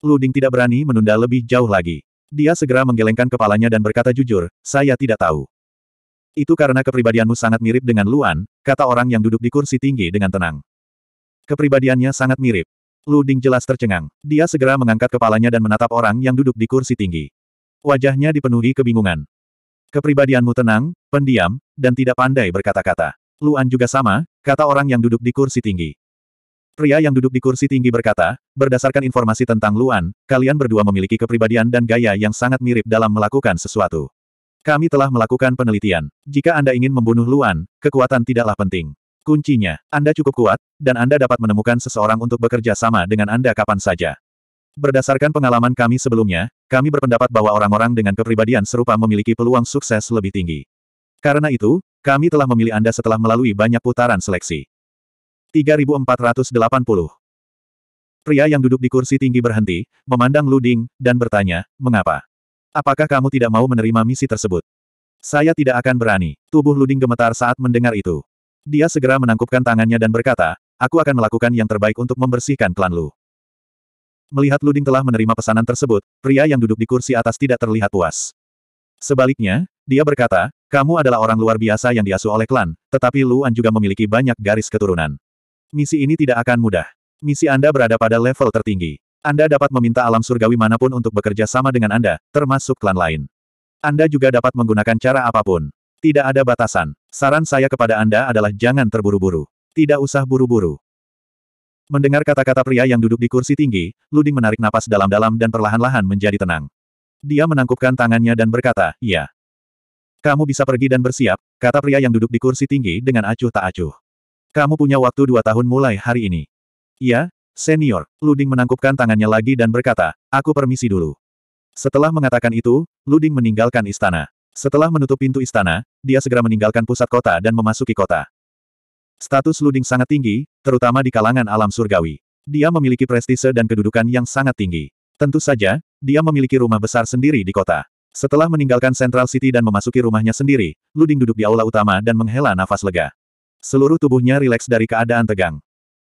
Luding tidak berani menunda lebih jauh lagi. Dia segera menggelengkan kepalanya dan berkata jujur, saya tidak tahu. Itu karena kepribadianmu sangat mirip dengan Luan, kata orang yang duduk di kursi tinggi dengan tenang. Kepribadiannya sangat mirip. Lu Ding jelas tercengang. Dia segera mengangkat kepalanya dan menatap orang yang duduk di kursi tinggi. Wajahnya dipenuhi kebingungan. Kepribadianmu tenang, pendiam, dan tidak pandai berkata-kata. Luan juga sama, kata orang yang duduk di kursi tinggi. Pria yang duduk di kursi tinggi berkata, berdasarkan informasi tentang Luan, kalian berdua memiliki kepribadian dan gaya yang sangat mirip dalam melakukan sesuatu. Kami telah melakukan penelitian. Jika Anda ingin membunuh Luan, kekuatan tidaklah penting. Kuncinya, Anda cukup kuat, dan Anda dapat menemukan seseorang untuk bekerja sama dengan Anda kapan saja. Berdasarkan pengalaman kami sebelumnya, kami berpendapat bahwa orang-orang dengan kepribadian serupa memiliki peluang sukses lebih tinggi. Karena itu, kami telah memilih Anda setelah melalui banyak putaran seleksi. 3480 Pria yang duduk di kursi tinggi berhenti, memandang Luding, dan bertanya, mengapa? Apakah kamu tidak mau menerima misi tersebut? Saya tidak akan berani. Tubuh Luding gemetar saat mendengar itu. Dia segera menangkupkan tangannya dan berkata, aku akan melakukan yang terbaik untuk membersihkan klan Lu. Melihat Luding telah menerima pesanan tersebut, pria yang duduk di kursi atas tidak terlihat puas. Sebaliknya, dia berkata, kamu adalah orang luar biasa yang diasuh oleh klan, tetapi Luan juga memiliki banyak garis keturunan. Misi ini tidak akan mudah. Misi Anda berada pada level tertinggi. Anda dapat meminta alam surgawi manapun untuk bekerja sama dengan Anda, termasuk klan lain. Anda juga dapat menggunakan cara apapun. Tidak ada batasan. Saran saya kepada Anda adalah jangan terburu-buru. Tidak usah buru-buru. Mendengar kata-kata pria yang duduk di kursi tinggi, Luding menarik napas dalam-dalam dan perlahan-lahan menjadi tenang. Dia menangkupkan tangannya dan berkata, "Ya. Kamu bisa pergi dan bersiap," kata pria yang duduk di kursi tinggi dengan acuh tak acuh. "Kamu punya waktu dua tahun mulai hari ini." "Ya, senior." Luding menangkupkan tangannya lagi dan berkata, "Aku permisi dulu." Setelah mengatakan itu, Luding meninggalkan istana. Setelah menutup pintu istana, dia segera meninggalkan pusat kota dan memasuki kota. Status Luding sangat tinggi, terutama di kalangan alam surgawi. Dia memiliki prestise dan kedudukan yang sangat tinggi. Tentu saja, dia memiliki rumah besar sendiri di kota. Setelah meninggalkan Central City dan memasuki rumahnya sendiri, Luding duduk di aula utama dan menghela nafas lega. Seluruh tubuhnya rileks dari keadaan tegang.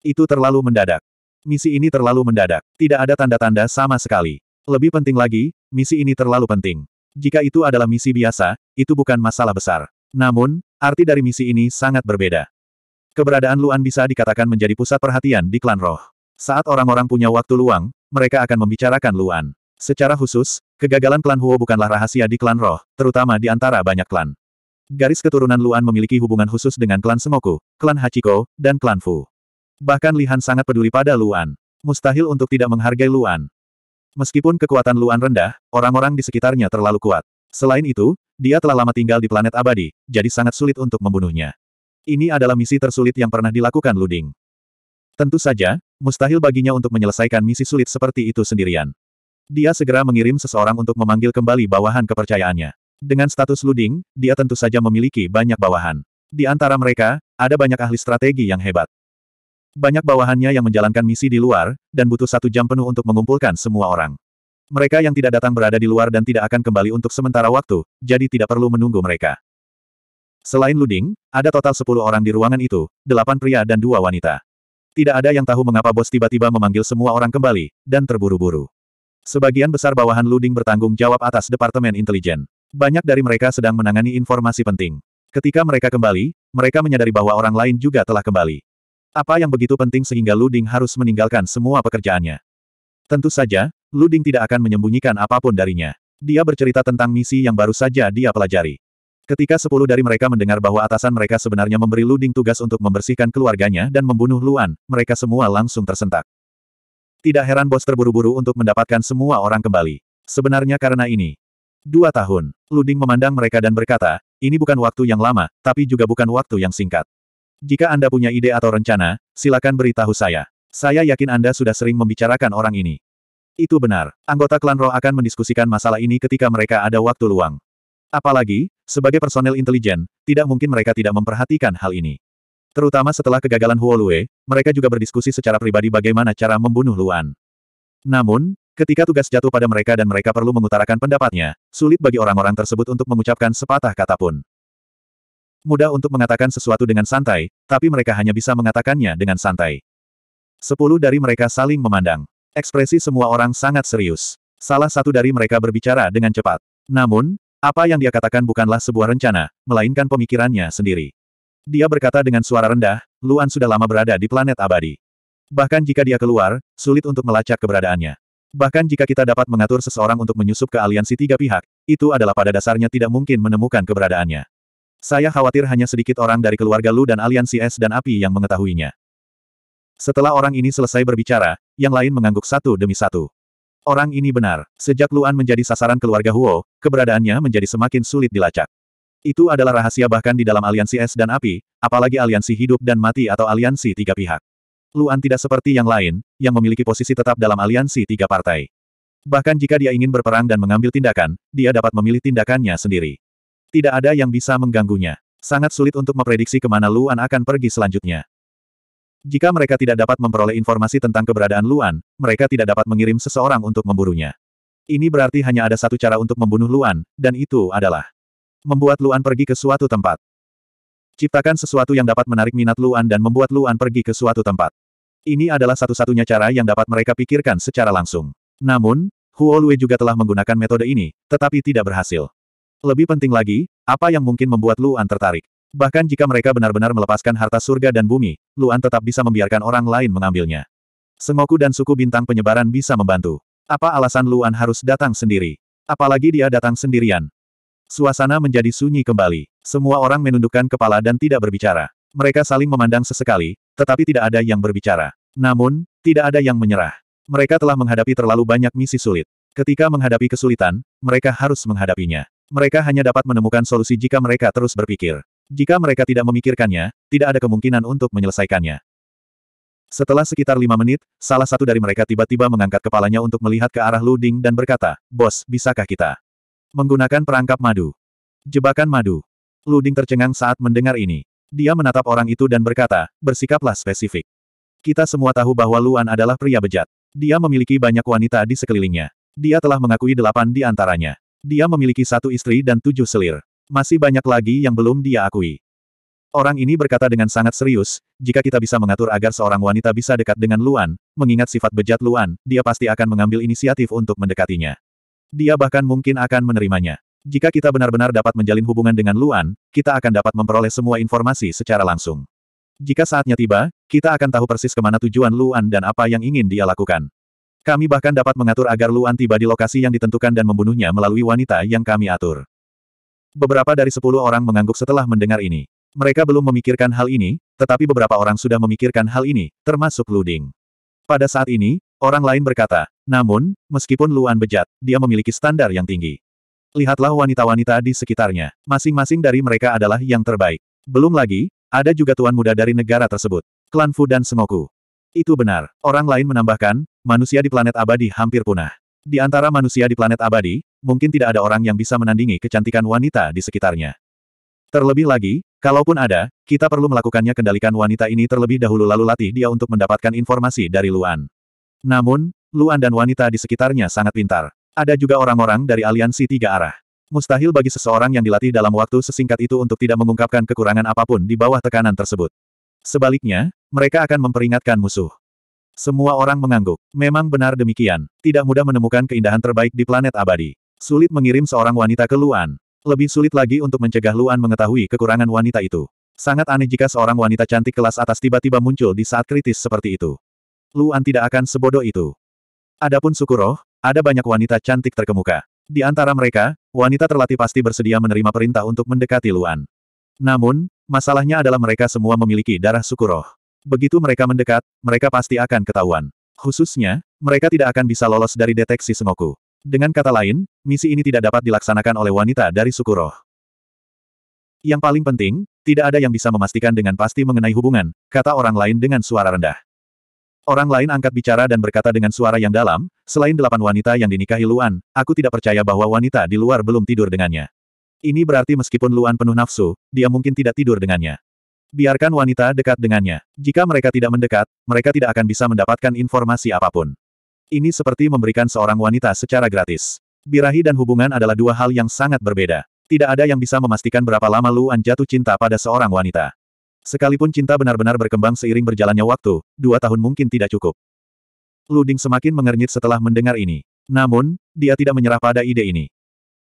Itu terlalu mendadak. Misi ini terlalu mendadak. Tidak ada tanda-tanda sama sekali. Lebih penting lagi, misi ini terlalu penting. Jika itu adalah misi biasa, itu bukan masalah besar. Namun, arti dari misi ini sangat berbeda. Keberadaan Luan bisa dikatakan menjadi pusat perhatian di klan roh. Saat orang-orang punya waktu luang, mereka akan membicarakan Luan. Secara khusus, kegagalan klan Huo bukanlah rahasia di klan roh, terutama di antara banyak klan. Garis keturunan Luan memiliki hubungan khusus dengan klan Semoku, klan Hachiko, dan klan Fu. Bahkan Lihan sangat peduli pada Luan. Mustahil untuk tidak menghargai Luan. Meskipun kekuatan Luan rendah, orang-orang di sekitarnya terlalu kuat. Selain itu, dia telah lama tinggal di planet abadi, jadi sangat sulit untuk membunuhnya. Ini adalah misi tersulit yang pernah dilakukan Luding. Tentu saja, mustahil baginya untuk menyelesaikan misi sulit seperti itu sendirian. Dia segera mengirim seseorang untuk memanggil kembali bawahan kepercayaannya. Dengan status Luding, dia tentu saja memiliki banyak bawahan. Di antara mereka, ada banyak ahli strategi yang hebat. Banyak bawahannya yang menjalankan misi di luar, dan butuh satu jam penuh untuk mengumpulkan semua orang. Mereka yang tidak datang berada di luar dan tidak akan kembali untuk sementara waktu, jadi tidak perlu menunggu mereka. Selain Luding, ada total 10 orang di ruangan itu, 8 pria dan dua wanita. Tidak ada yang tahu mengapa bos tiba-tiba memanggil semua orang kembali, dan terburu-buru. Sebagian besar bawahan Luding bertanggung jawab atas Departemen Intelijen. Banyak dari mereka sedang menangani informasi penting. Ketika mereka kembali, mereka menyadari bahwa orang lain juga telah kembali. Apa yang begitu penting sehingga Luding harus meninggalkan semua pekerjaannya? Tentu saja, Luding tidak akan menyembunyikan apapun darinya. Dia bercerita tentang misi yang baru saja dia pelajari. Ketika sepuluh dari mereka mendengar bahwa atasan mereka sebenarnya memberi Luding tugas untuk membersihkan keluarganya dan membunuh Luan, mereka semua langsung tersentak. Tidak heran bos terburu-buru untuk mendapatkan semua orang kembali. Sebenarnya karena ini. Dua tahun, Luding memandang mereka dan berkata, ini bukan waktu yang lama, tapi juga bukan waktu yang singkat. Jika Anda punya ide atau rencana, silakan beritahu saya. Saya yakin Anda sudah sering membicarakan orang ini. Itu benar. Anggota klan roh akan mendiskusikan masalah ini ketika mereka ada waktu luang. Apalagi, sebagai personel intelijen, tidak mungkin mereka tidak memperhatikan hal ini. Terutama setelah kegagalan Huolue, mereka juga berdiskusi secara pribadi bagaimana cara membunuh Luan. Namun, ketika tugas jatuh pada mereka dan mereka perlu mengutarakan pendapatnya, sulit bagi orang-orang tersebut untuk mengucapkan sepatah kata pun. Mudah untuk mengatakan sesuatu dengan santai, tapi mereka hanya bisa mengatakannya dengan santai. Sepuluh dari mereka saling memandang. Ekspresi semua orang sangat serius. Salah satu dari mereka berbicara dengan cepat. Namun, apa yang dia katakan bukanlah sebuah rencana, melainkan pemikirannya sendiri. Dia berkata dengan suara rendah, Luan sudah lama berada di planet abadi. Bahkan jika dia keluar, sulit untuk melacak keberadaannya. Bahkan jika kita dapat mengatur seseorang untuk menyusup ke aliansi tiga pihak, itu adalah pada dasarnya tidak mungkin menemukan keberadaannya. Saya khawatir hanya sedikit orang dari keluarga Lu dan aliansi es dan api yang mengetahuinya. Setelah orang ini selesai berbicara, yang lain mengangguk satu demi satu. Orang ini benar, sejak Luan menjadi sasaran keluarga Huo, keberadaannya menjadi semakin sulit dilacak. Itu adalah rahasia bahkan di dalam aliansi es dan api, apalagi aliansi hidup dan mati atau aliansi tiga pihak. Luan tidak seperti yang lain, yang memiliki posisi tetap dalam aliansi tiga partai. Bahkan jika dia ingin berperang dan mengambil tindakan, dia dapat memilih tindakannya sendiri. Tidak ada yang bisa mengganggunya. Sangat sulit untuk memprediksi kemana Luan akan pergi selanjutnya. Jika mereka tidak dapat memperoleh informasi tentang keberadaan Luan, mereka tidak dapat mengirim seseorang untuk memburunya. Ini berarti hanya ada satu cara untuk membunuh Luan, dan itu adalah membuat Luan pergi ke suatu tempat. Ciptakan sesuatu yang dapat menarik minat Luan dan membuat Luan pergi ke suatu tempat. Ini adalah satu-satunya cara yang dapat mereka pikirkan secara langsung. Namun, Huo Lue juga telah menggunakan metode ini, tetapi tidak berhasil. Lebih penting lagi, apa yang mungkin membuat Luan tertarik? Bahkan jika mereka benar-benar melepaskan harta surga dan bumi, Luan tetap bisa membiarkan orang lain mengambilnya. Sengoku dan suku bintang penyebaran bisa membantu. Apa alasan Luan harus datang sendiri? Apalagi dia datang sendirian. Suasana menjadi sunyi kembali. Semua orang menundukkan kepala dan tidak berbicara. Mereka saling memandang sesekali, tetapi tidak ada yang berbicara. Namun, tidak ada yang menyerah. Mereka telah menghadapi terlalu banyak misi sulit. Ketika menghadapi kesulitan, mereka harus menghadapinya. Mereka hanya dapat menemukan solusi jika mereka terus berpikir. Jika mereka tidak memikirkannya, tidak ada kemungkinan untuk menyelesaikannya. Setelah sekitar lima menit, salah satu dari mereka tiba-tiba mengangkat kepalanya untuk melihat ke arah Luding dan berkata, Bos, bisakah kita? Menggunakan perangkap madu. Jebakan madu. Luding tercengang saat mendengar ini. Dia menatap orang itu dan berkata, bersikaplah spesifik. Kita semua tahu bahwa Luan adalah pria bejat. Dia memiliki banyak wanita di sekelilingnya. Dia telah mengakui delapan di antaranya. Dia memiliki satu istri dan tujuh selir. Masih banyak lagi yang belum dia akui. Orang ini berkata dengan sangat serius, jika kita bisa mengatur agar seorang wanita bisa dekat dengan Luan, mengingat sifat bejat Luan, dia pasti akan mengambil inisiatif untuk mendekatinya. Dia bahkan mungkin akan menerimanya. Jika kita benar-benar dapat menjalin hubungan dengan Luan, kita akan dapat memperoleh semua informasi secara langsung. Jika saatnya tiba, kita akan tahu persis kemana tujuan Luan dan apa yang ingin dia lakukan. Kami bahkan dapat mengatur agar Luan tiba di lokasi yang ditentukan dan membunuhnya melalui wanita yang kami atur. Beberapa dari sepuluh orang mengangguk setelah mendengar ini. Mereka belum memikirkan hal ini, tetapi beberapa orang sudah memikirkan hal ini, termasuk Luding. Pada saat ini, orang lain berkata, namun, meskipun Luan bejat, dia memiliki standar yang tinggi. Lihatlah wanita-wanita di sekitarnya. Masing-masing dari mereka adalah yang terbaik. Belum lagi, ada juga tuan muda dari negara tersebut. Klan Fu dan Sengoku. Itu benar. Orang lain menambahkan, manusia di planet abadi hampir punah. Di antara manusia di planet abadi, mungkin tidak ada orang yang bisa menandingi kecantikan wanita di sekitarnya. Terlebih lagi, kalaupun ada, kita perlu melakukannya kendalikan wanita ini terlebih dahulu lalu latih dia untuk mendapatkan informasi dari Luan. Namun, Luan dan wanita di sekitarnya sangat pintar. Ada juga orang-orang dari aliansi tiga arah. Mustahil bagi seseorang yang dilatih dalam waktu sesingkat itu untuk tidak mengungkapkan kekurangan apapun di bawah tekanan tersebut. Sebaliknya, mereka akan memperingatkan musuh. Semua orang mengangguk. Memang benar demikian. Tidak mudah menemukan keindahan terbaik di planet abadi. Sulit mengirim seorang wanita ke Luan. Lebih sulit lagi untuk mencegah Luan mengetahui kekurangan wanita itu. Sangat aneh jika seorang wanita cantik kelas atas tiba-tiba muncul di saat kritis seperti itu. Luan tidak akan sebodoh itu. Adapun Sukuroh, ada banyak wanita cantik terkemuka. Di antara mereka, wanita terlatih pasti bersedia menerima perintah untuk mendekati Luan. Namun, masalahnya adalah mereka semua memiliki darah Sukuroh. Begitu mereka mendekat, mereka pasti akan ketahuan. Khususnya, mereka tidak akan bisa lolos dari deteksi Sengoku. Dengan kata lain, misi ini tidak dapat dilaksanakan oleh wanita dari suku roh. Yang paling penting, tidak ada yang bisa memastikan dengan pasti mengenai hubungan, kata orang lain dengan suara rendah. Orang lain angkat bicara dan berkata dengan suara yang dalam, selain delapan wanita yang dinikahi Luan, aku tidak percaya bahwa wanita di luar belum tidur dengannya. Ini berarti meskipun Luan penuh nafsu, dia mungkin tidak tidur dengannya. Biarkan wanita dekat dengannya. Jika mereka tidak mendekat, mereka tidak akan bisa mendapatkan informasi apapun. Ini seperti memberikan seorang wanita secara gratis. Birahi dan hubungan adalah dua hal yang sangat berbeda. Tidak ada yang bisa memastikan berapa lama Luan jatuh cinta pada seorang wanita. Sekalipun cinta benar-benar berkembang seiring berjalannya waktu, dua tahun mungkin tidak cukup. Luding semakin mengernyit setelah mendengar ini. Namun, dia tidak menyerah pada ide ini.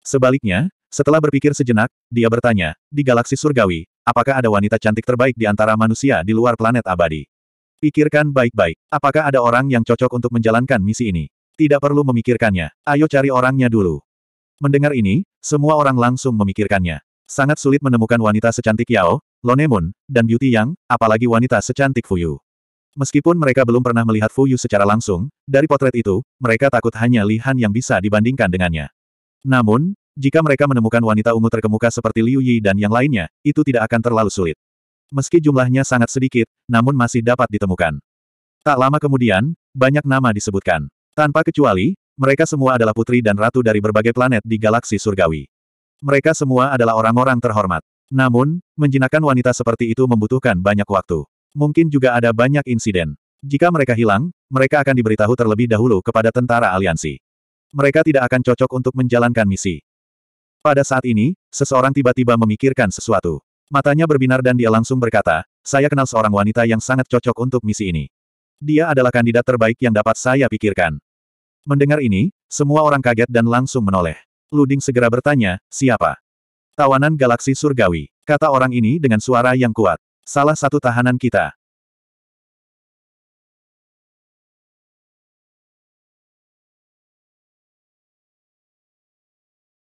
Sebaliknya, setelah berpikir sejenak, dia bertanya, di galaksi surgawi, Apakah ada wanita cantik terbaik di antara manusia di luar planet abadi? Pikirkan baik-baik. Apakah ada orang yang cocok untuk menjalankan misi ini? Tidak perlu memikirkannya. Ayo cari orangnya dulu. Mendengar ini, semua orang langsung memikirkannya. Sangat sulit menemukan wanita secantik Yao, Lonemun, dan Beauty Yang, apalagi wanita secantik Fuyu. Meskipun mereka belum pernah melihat Fuyu secara langsung, dari potret itu, mereka takut hanya Lihan yang bisa dibandingkan dengannya. Namun, jika mereka menemukan wanita ungu terkemuka seperti Liu Yi dan yang lainnya, itu tidak akan terlalu sulit. Meski jumlahnya sangat sedikit, namun masih dapat ditemukan. Tak lama kemudian, banyak nama disebutkan. Tanpa kecuali, mereka semua adalah putri dan ratu dari berbagai planet di galaksi surgawi. Mereka semua adalah orang-orang terhormat. Namun, menjinakkan wanita seperti itu membutuhkan banyak waktu. Mungkin juga ada banyak insiden. Jika mereka hilang, mereka akan diberitahu terlebih dahulu kepada tentara aliansi. Mereka tidak akan cocok untuk menjalankan misi. Pada saat ini, seseorang tiba-tiba memikirkan sesuatu. Matanya berbinar dan dia langsung berkata, saya kenal seorang wanita yang sangat cocok untuk misi ini. Dia adalah kandidat terbaik yang dapat saya pikirkan. Mendengar ini, semua orang kaget dan langsung menoleh. Luding segera bertanya, siapa? Tawanan galaksi surgawi, kata orang ini dengan suara yang kuat. Salah satu tahanan kita.